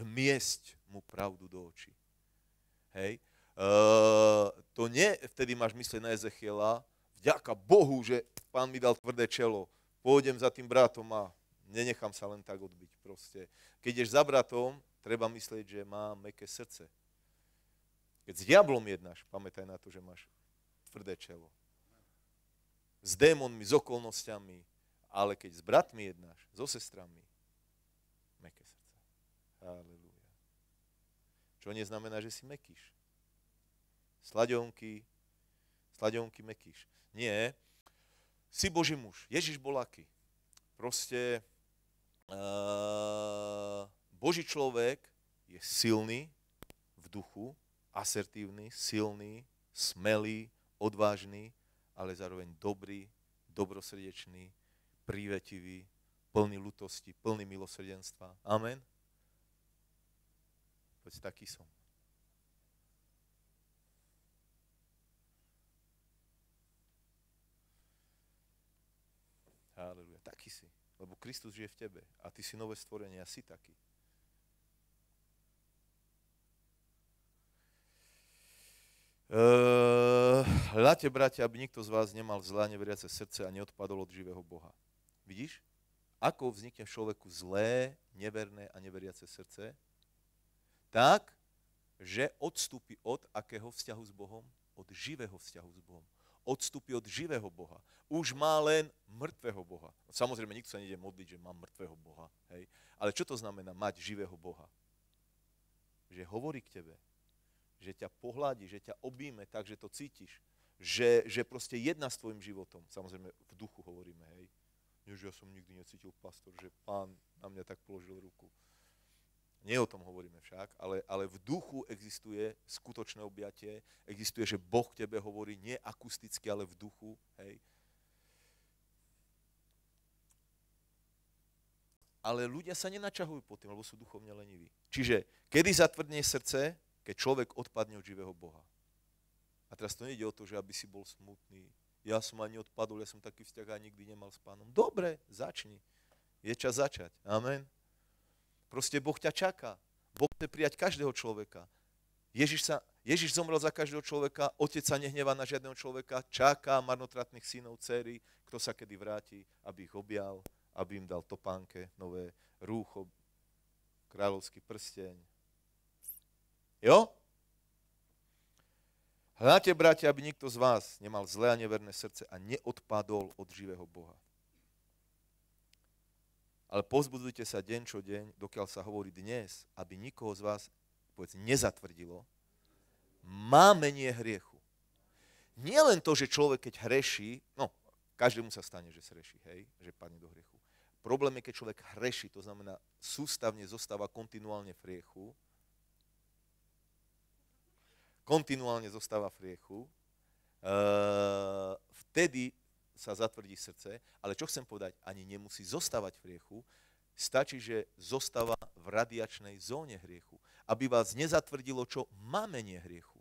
Vmiesť mu pravdu do očí. Hej? Uh, to nie vtedy máš mysle na Ezechiela, vďaka Bohu, že pán mi dal tvrdé čelo, pôjdem za tým bratom a nenechám sa len tak odbiť proste. Keď ješ za bratom, Treba myslieť, že má meké srdce. Keď s diablom jednáš, pamätaj na to, že máš tvrdé čelo. S démonmi, s okolnostiami, ale keď s bratmi jednáš, so sestrami, meké srdce. Halleluja. Čo neznamená, že si mekíš. Sladionky, sladionky mekíš. Nie, si Boží muž. Ježiš bol aký? Proste uh, Boží človek je silný v duchu, asertívny, silný, smelý, odvážny, ale zároveň dobrý, dobrosrdečný, prívetivý, plný lutosti, plný milosrdenstva. Amen. Poď taký som. Haleluja. Taký si. Lebo Kristus žije v tebe. A ty si nové stvorenie a si taký. Uh, ľate, bratia, aby nikto z vás nemal zlé neveriace srdce a neodpadol od živého Boha. Vidíš? Ako vznikne v človeku zlé, neverné a neveriace srdce? Tak, že odstúpi od akého vzťahu s Bohom? Od živého vzťahu s Bohom. Odstúpi od živého Boha. Už má len mŕtvého Boha. No, samozrejme, nikto sa nejde modliť, že mám mŕtvého Boha. Hej? Ale čo to znamená mať živého Boha? Že hovorí k tebe, že ťa pohľadí, že ťa objíme tak, že to cítiš. Že, že proste jedna s tvojim životom. Samozrejme, v duchu hovoríme, hej. Nie, že ja som nikdy necítil pastor, že pán na mňa tak položil ruku. Nie o tom hovoríme však, ale, ale v duchu existuje skutočné objatie, existuje, že Boh k tebe hovorí nie akusticky, ale v duchu, hej. Ale ľudia sa nenačahujú po tým, lebo sú duchovne leniví. Čiže kedy zatvrdne srdce, keď človek odpadne od živého Boha. A teraz to nejde o to, že aby si bol smutný. Ja som ani odpadol, ja som taký vzťah a nikdy nemal s pánom. Dobre, začni. Je čas začať. Amen. Proste Boh ťa čaká. Boh chce prijať každého človeka. Ježiš, sa, Ježiš zomrel za každého človeka, otec sa nehnevá na žiadneho človeka, čaká marnotratných synov, dcery, kto sa kedy vráti, aby ich objal, aby im dal topánke, nové rúcho, kráľovský prsteň, Jo? Hľadajte, bratia, aby nikto z vás nemal zlé a neverné srdce a neodpadol od živého Boha. Ale pozbudujte sa deň čo deň, dokiaľ sa hovorí dnes, aby nikoho z vás, povedz, nezatvrdilo, má menej hriechu. Nie len to, že človek, keď hreší, no, každému sa stane, že hreší, hej, že padne do hriechu. Problém je, keď človek hreší, to znamená, sústavne zostáva kontinuálne v hriechu, kontinuálne zostáva v riechu, eh, vtedy sa zatvrdí srdce, ale čo chcem povedať, ani nemusí zostávať v hriechu, stačí, že zostáva v radiačnej zóne hriechu, aby vás nezatvrdilo, čo mamenie hriechu.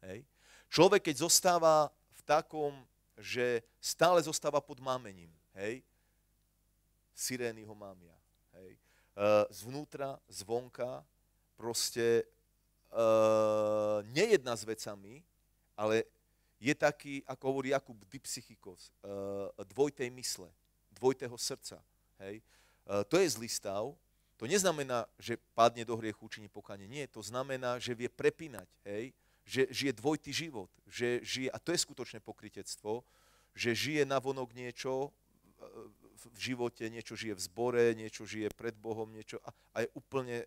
Hej? Človek, keď zostáva v takom, že stále zostáva pod mámením, hej? sirény ho mám ja, hej? Eh, zvnútra, zvonka, proste uh, nejedná s vecami, ale je taký, ako hovorí Jakub, dipsychikos, uh, eh, dvojtej mysle, dvojtého srdca. Hej? Uh, to je zlý stav. To neznamená, že padne do hriechu či pokáne. Nie, to znamená, že vie prepínať, hej? že žije dvojtý život. Že žije, a to je skutočné pokritectvo, že žije navonok niečo v živote, niečo žije v zbore, niečo žije pred Bohom, niečo a, a je úplne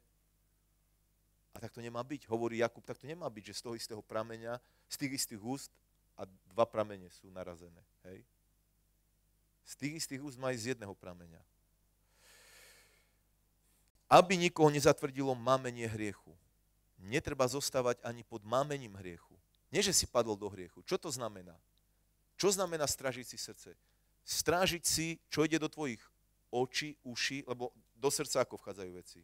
a tak to nemá byť, hovorí Jakub, tak to nemá byť, že z toho istého prameňa, z tých istých úst a dva pramene sú narazené. Hej? Z tých istých úst má z jedného prameňa. Aby nikoho nezatvrdilo mamenie hriechu. Netreba zostávať ani pod mamením hriechu. Nie, že si padol do hriechu. Čo to znamená? Čo znamená strážiť si srdce? Strážiť si, čo ide do tvojich očí, uši, lebo do srdca ako vchádzajú veci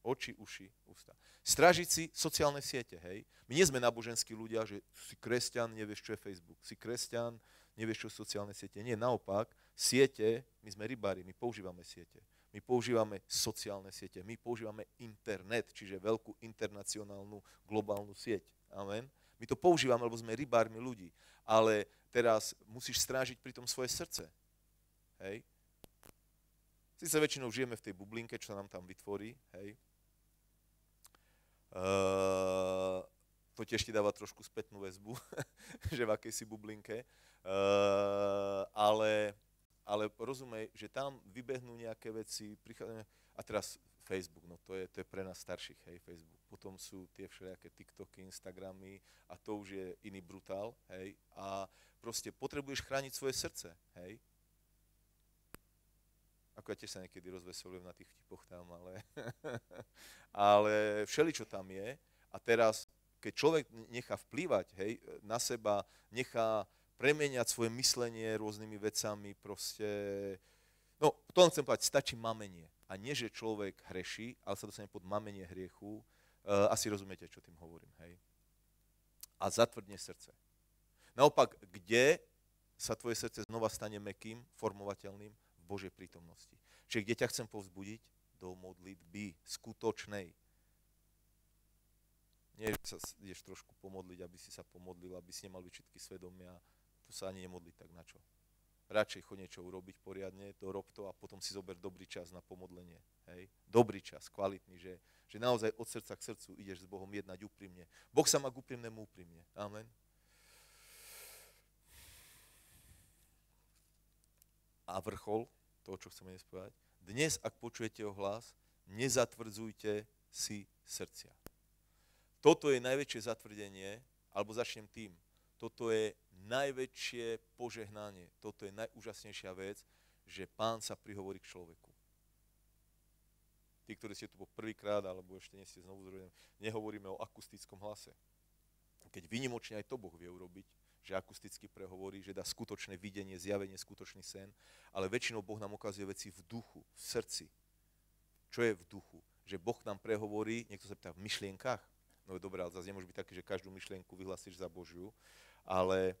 Oči, uši, ústa. Stražiť si sociálne siete, hej. My nie sme náboženskí ľudia, že si kresťan, nevieš, čo je Facebook. Si kresťan, nevieš, čo sú sociálne siete. Nie, naopak, siete, my sme rybári, my používame siete. My používame sociálne siete, my používame internet, čiže veľkú internacionálnu, globálnu sieť. Amen. My to používame, lebo sme rybármi ľudí. Ale teraz musíš strážiť pri tom svoje srdce. Hej? Sice väčšinou žijeme v tej bublinke, čo nám tam vytvorí, hej, Uh, to tiež ti dáva trošku spätnú väzbu, že v akejsi bublinke. Uh, ale, ale rozumej, že tam vybehnú nejaké veci, prichádzajú, a teraz Facebook, no to je, to je pre nás starších, hej, Facebook. Potom sú tie všelijaké TikToky, Instagramy a to už je iný brutál, hej. A proste potrebuješ chrániť svoje srdce, hej. Ako ja tiež sa niekedy rozveselujem na tých vtipoch tam, ale... ale všeli, čo tam je. A teraz, keď človek nechá vplývať hej, na seba, nechá premeniať svoje myslenie rôznymi vecami, proste... No, to len chcem povedať, stačí mamenie. A nie, že človek hreší, ale sa dostane pod mamenie hriechu. E, asi rozumiete, čo tým hovorím, hej? A zatvrdne srdce. Naopak, kde sa tvoje srdce znova stane mekým, formovateľným? Božej prítomnosti. Čiže kde ťa chcem povzbudiť? Do modlitby skutočnej. Nie, že sa ideš trošku pomodliť, aby si sa pomodlil, aby si nemal všetky svedomia. To sa ani nemodli, tak na čo? Radšej chod niečo urobiť poriadne, to rob to a potom si zober dobrý čas na pomodlenie. Hej? Dobrý čas, kvalitný, že, že naozaj od srdca k srdcu ideš s Bohom jednať úprimne. Boh sa má k úprimnému úprimne. Amen. A vrchol to, čo chceme dnes povedať. Dnes, ak počujete o hlas, nezatvrdzujte si srdcia. Toto je najväčšie zatvrdenie, alebo začnem tým. Toto je najväčšie požehnanie, toto je najúžasnejšia vec, že pán sa prihovorí k človeku. Tí, ktorí ste tu po prvýkrát, alebo ešte nie ste znovu zrodení, nehovoríme o akustickom hlase. Keď vynimočne aj to Boh vie urobiť, že akusticky prehovorí, že dá skutočné videnie, zjavenie, skutočný sen, ale väčšinou Boh nám ukazuje veci v duchu, v srdci. Čo je v duchu? Že Boh nám prehovorí, niekto sa pýta, v myšlienkach? No je dobré, ale zase nemôže byť také, že každú myšlienku vyhlasíš za Božiu, ale e,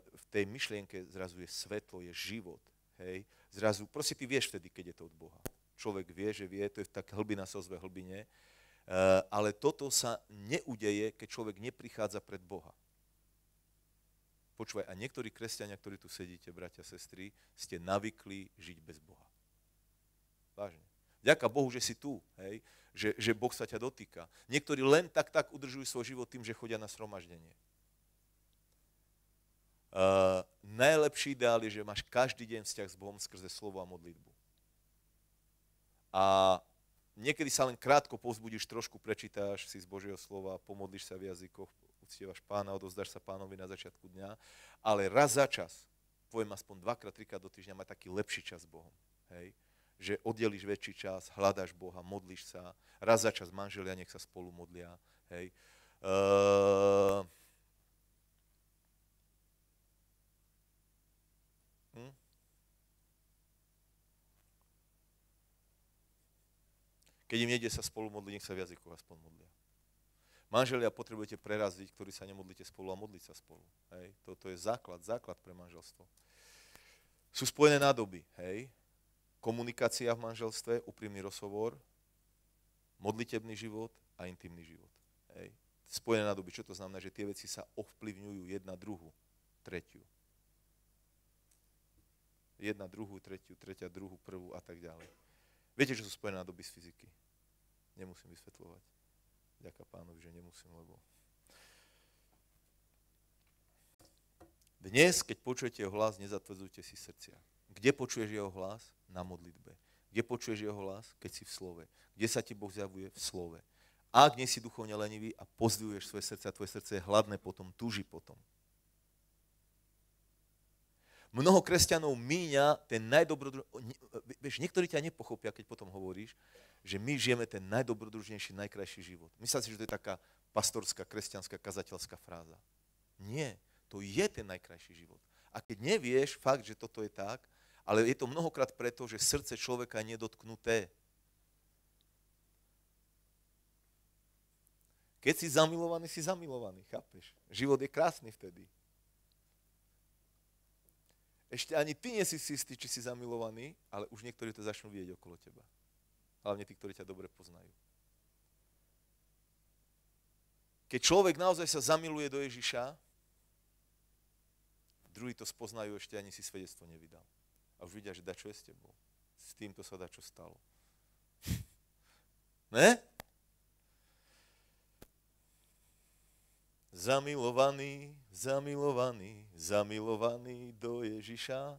v tej myšlienke zrazu je svetlo, je život. Hej? Zrazu, proste ty vieš vtedy, keď je to od Boha. Človek vie, že vie, to je tak hlbina sa ozve hlbine, e, ale toto sa neudeje, keď človek neprichádza pred Boha. Počúvaj, a niektorí kresťania, ktorí tu sedíte, bratia, sestry, ste navykli žiť bez Boha. Vážne. Ďaká Bohu, že si tu, hej? Že, že Boh sa ťa dotýka. Niektorí len tak, tak udržujú svoj život tým, že chodia na sromaždenie. Uh, najlepší ideál je, že máš každý deň vzťah s Bohom skrze slovo a modlitbu. A niekedy sa len krátko povzbudíš, trošku prečítáš si z Božieho slova, pomodlíš sa v jazykoch, uctievaš pána, odozdáš sa pánovi na začiatku dňa, ale raz za čas, poviem aspoň dvakrát, trikrát do týždňa, má taký lepší čas s Bohom. Hej? Že oddeliš väčší čas, hľadaš Boha, modlíš sa, raz za čas manželia nech sa spolu modlia. Hej? Uh... Keď im nejde sa spolu modliť, nech sa v jazykoch aspoň modlia. Manželia potrebujete preraziť, ktorí sa nemodlíte spolu a modliť sa spolu. Hej? Toto je základ, základ pre manželstvo. Sú spojené nádoby, hej? Komunikácia v manželstve, úprimný rozhovor, modlitebný život a intimný život. Hej? Spojené nádoby, čo to znamená, že tie veci sa ovplyvňujú jedna druhu, tretiu. Jedna druhú, tretiu, tretia druhu, prvú a tak ďalej. Viete, že sú spojené nádoby z fyziky? Nemusím vysvetľovať. Ďaká pánovi, že nemusím, lebo... Dnes, keď počujete jeho hlas, nezatvrdzujte si srdcia. Kde počuješ jeho hlas? Na modlitbe. Kde počuješ jeho hlas? Keď si v slove. Kde sa ti Boh zjavuje? V slove. Ak nie si duchovne lenivý a pozdvihuješ svoje srdce a tvoje srdce je hladné potom, túži potom. Mnoho kresťanov míňa ten najdobrodružný... Vieš, niektorí ťa nepochopia, keď potom hovoríš, že my žijeme ten najdobrodružnejší, najkrajší život. Myslím si, že to je taká pastorská, kresťanská, kazateľská fráza. Nie, to je ten najkrajší život. A keď nevieš fakt, že toto je tak, ale je to mnohokrát preto, že srdce človeka je nedotknuté. Keď si zamilovaný, si zamilovaný, chápeš? Život je krásny vtedy. Ešte ani ty nie si istý, či si zamilovaný, ale už niektorí to začnú vidieť okolo teba hlavne tí, ktorí ťa dobre poznajú. Keď človek naozaj sa zamiluje do Ježiša, druhý to spoznajú, ešte ani si svedectvo nevydal. A už vidia, že da čo je s tebou. S týmto sa da čo stalo. ne? Zamilovaný, zamilovaný, zamilovaný do Ježiša,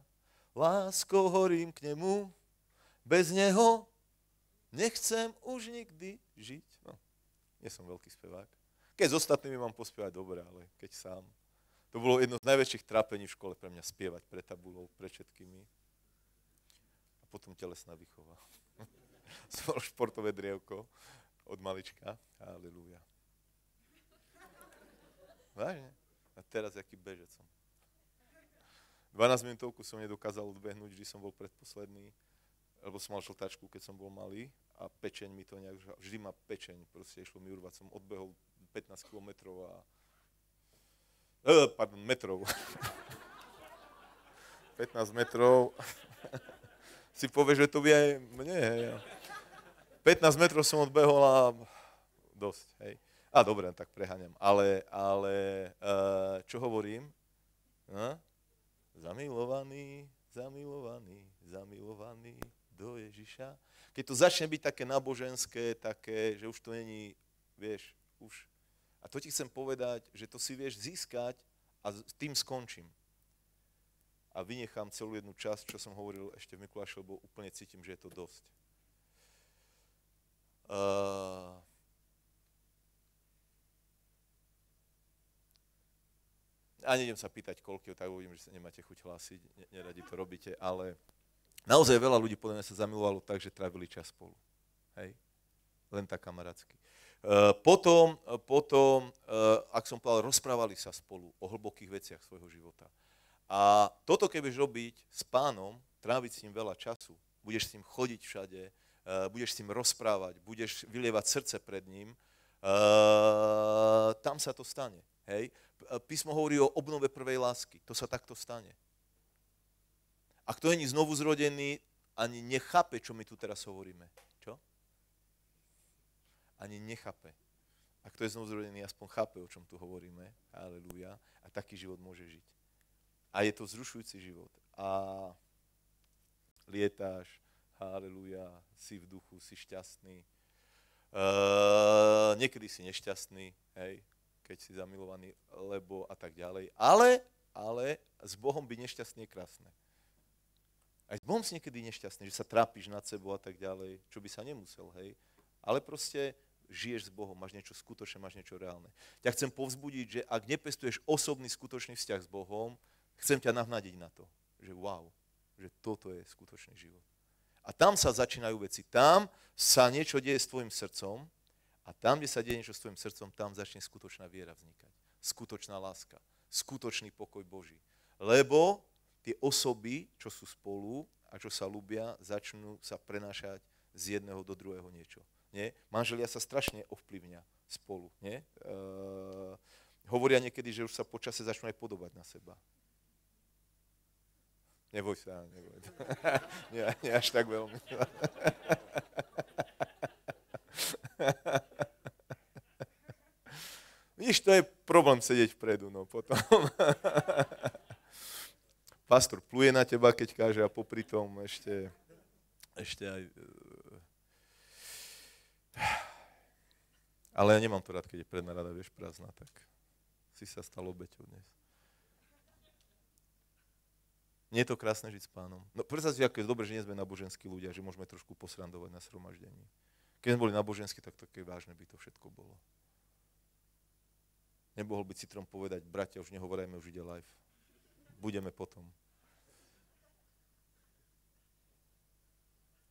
láskou horím k nemu, bez neho Nechcem už nikdy žiť. No, nie som veľký spevák. Keď s ostatnými mám pospievať dobre, ale keď sám. To bolo jedno z najväčších trápení v škole pre mňa spievať pre tabulou, pre všetkými. A potom telesná výchova. som športové drievko od malička. Halelúja. Vážne. A teraz, aký bežec som. 12 minútovku som nedokázal odbehnúť, vždy som bol predposledný lebo som mal šltačku, keď som bol malý a pečeň mi to nejak, vždy ma pečeň, proste išlo mi urvať, som odbehol 15 kilometrov a, e, pardon, metrov. 15 metrov. si povie, že to by aj mne, no hej. 15 metrov som odbehol a dosť, hej. A dobre, no tak preháňam. Ale, ale e, čo hovorím? Hm? Zamilovaný, zamilovaný, zamilovaný, do Ježiša. Keď to začne byť také náboženské, také, že už to není, vieš, už. A to ti chcem povedať, že to si vieš získať a s tým skončím. A vynechám celú jednu časť, čo som hovoril ešte v Mikuláši, lebo úplne cítim, že je to dosť. Uh, a nejdem sa pýtať, koľko, tak uvidím, že sa nemáte chuť hlásiť, neradi to robíte, ale Naozaj veľa ľudí podľa mňa sa zamilovalo tak, že trávili čas spolu. Hej? Len tak kamarátsky. E, potom, e, potom e, ak som povedal, rozprávali sa spolu o hlbokých veciach svojho života. A toto keby robiť s pánom, tráviť s ním veľa času, budeš s ním chodiť všade, budeš s ním rozprávať, budeš vylievať srdce pred ním, tam sa to stane. Hej? Písmo hovorí o obnove prvej lásky. To sa takto stane. A kto není znovu zrodený, ani nechápe, čo my tu teraz hovoríme. Čo? Ani nechápe. A kto je znovu zrodený, aspoň chápe, o čom tu hovoríme. Aleluja. A taký život môže žiť. A je to vzrušujúci život. A lietáš, haleluja, si v duchu, si šťastný. Uh, niekedy si nešťastný, hej, keď si zamilovaný, lebo a tak ďalej. Ale, ale s Bohom byť nešťastný je krásne. Aj bol si niekedy nešťastný, že sa trápiš nad sebou a tak ďalej, čo by sa nemusel, hej. Ale proste žiješ s Bohom, máš niečo skutočné, máš niečo reálne. Ťa chcem povzbudiť, že ak nepestuješ osobný skutočný vzťah s Bohom, chcem ťa nahnadiť na to, že wow, že toto je skutočný život. A tam sa začínajú veci. Tam sa niečo deje s tvojim srdcom a tam, kde sa deje niečo s tvojim srdcom, tam začne skutočná viera vznikať. Skutočná láska, skutočný pokoj Boží. Lebo tie osoby, čo sú spolu a čo sa ľúbia, začnú sa prenášať z jedného do druhého niečo. Nie? Manželia sa strašne ovplyvňa spolu. Nie? E, hovoria niekedy, že už sa počase začnú aj podobať na seba. Neboj sa, neboj. nie, nie až tak veľmi. Vidíš, to je problém sedieť vpredu, no potom. pastor pluje na teba, keď káže a popri tom ešte, ešte aj... Eh, ale ja nemám to rád, keď je rada, vieš, prázdna, tak si sa stal obeťou dnes. Nie je to krásne žiť s pánom. No predstav si, ako je dobre, že nie sme naboženskí ľudia, že môžeme trošku posrandovať na sromaždení. Keď sme boli naboženskí, tak také vážne by to všetko bolo. Nebohol by citrom povedať, bratia, už nehovorajme, už ide live budeme potom.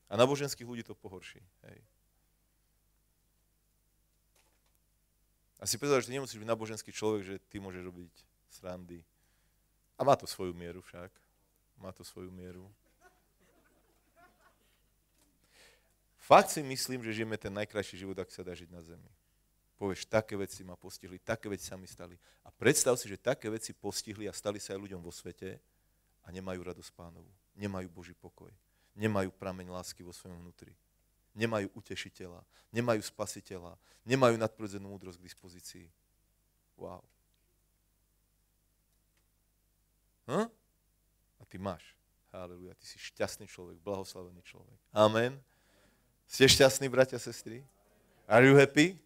A náboženských ľudí to pohorší. Hej. A si povedal, že ty nemusíš byť náboženský človek, že ty môžeš robiť srandy. A má to svoju mieru však. Má to svoju mieru. Fakt si myslím, že žijeme ten najkrajší život, ak sa dá žiť na zemi povieš, také veci ma postihli, také veci sa mi stali. A predstav si, že také veci postihli a stali sa aj ľuďom vo svete a nemajú radosť pánovu, nemajú Boží pokoj, nemajú prameň lásky vo svojom vnútri, nemajú utešiteľa, nemajú spasiteľa, nemajú nadprodzenú múdrosť k dispozícii. Wow. Hm? A ty máš. Haleluja, ty si šťastný človek, blahoslavený človek. Amen. Ste šťastní, bratia a sestry? Are you happy?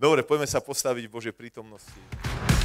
Dobre, poďme sa postaviť v Božej prítomnosti.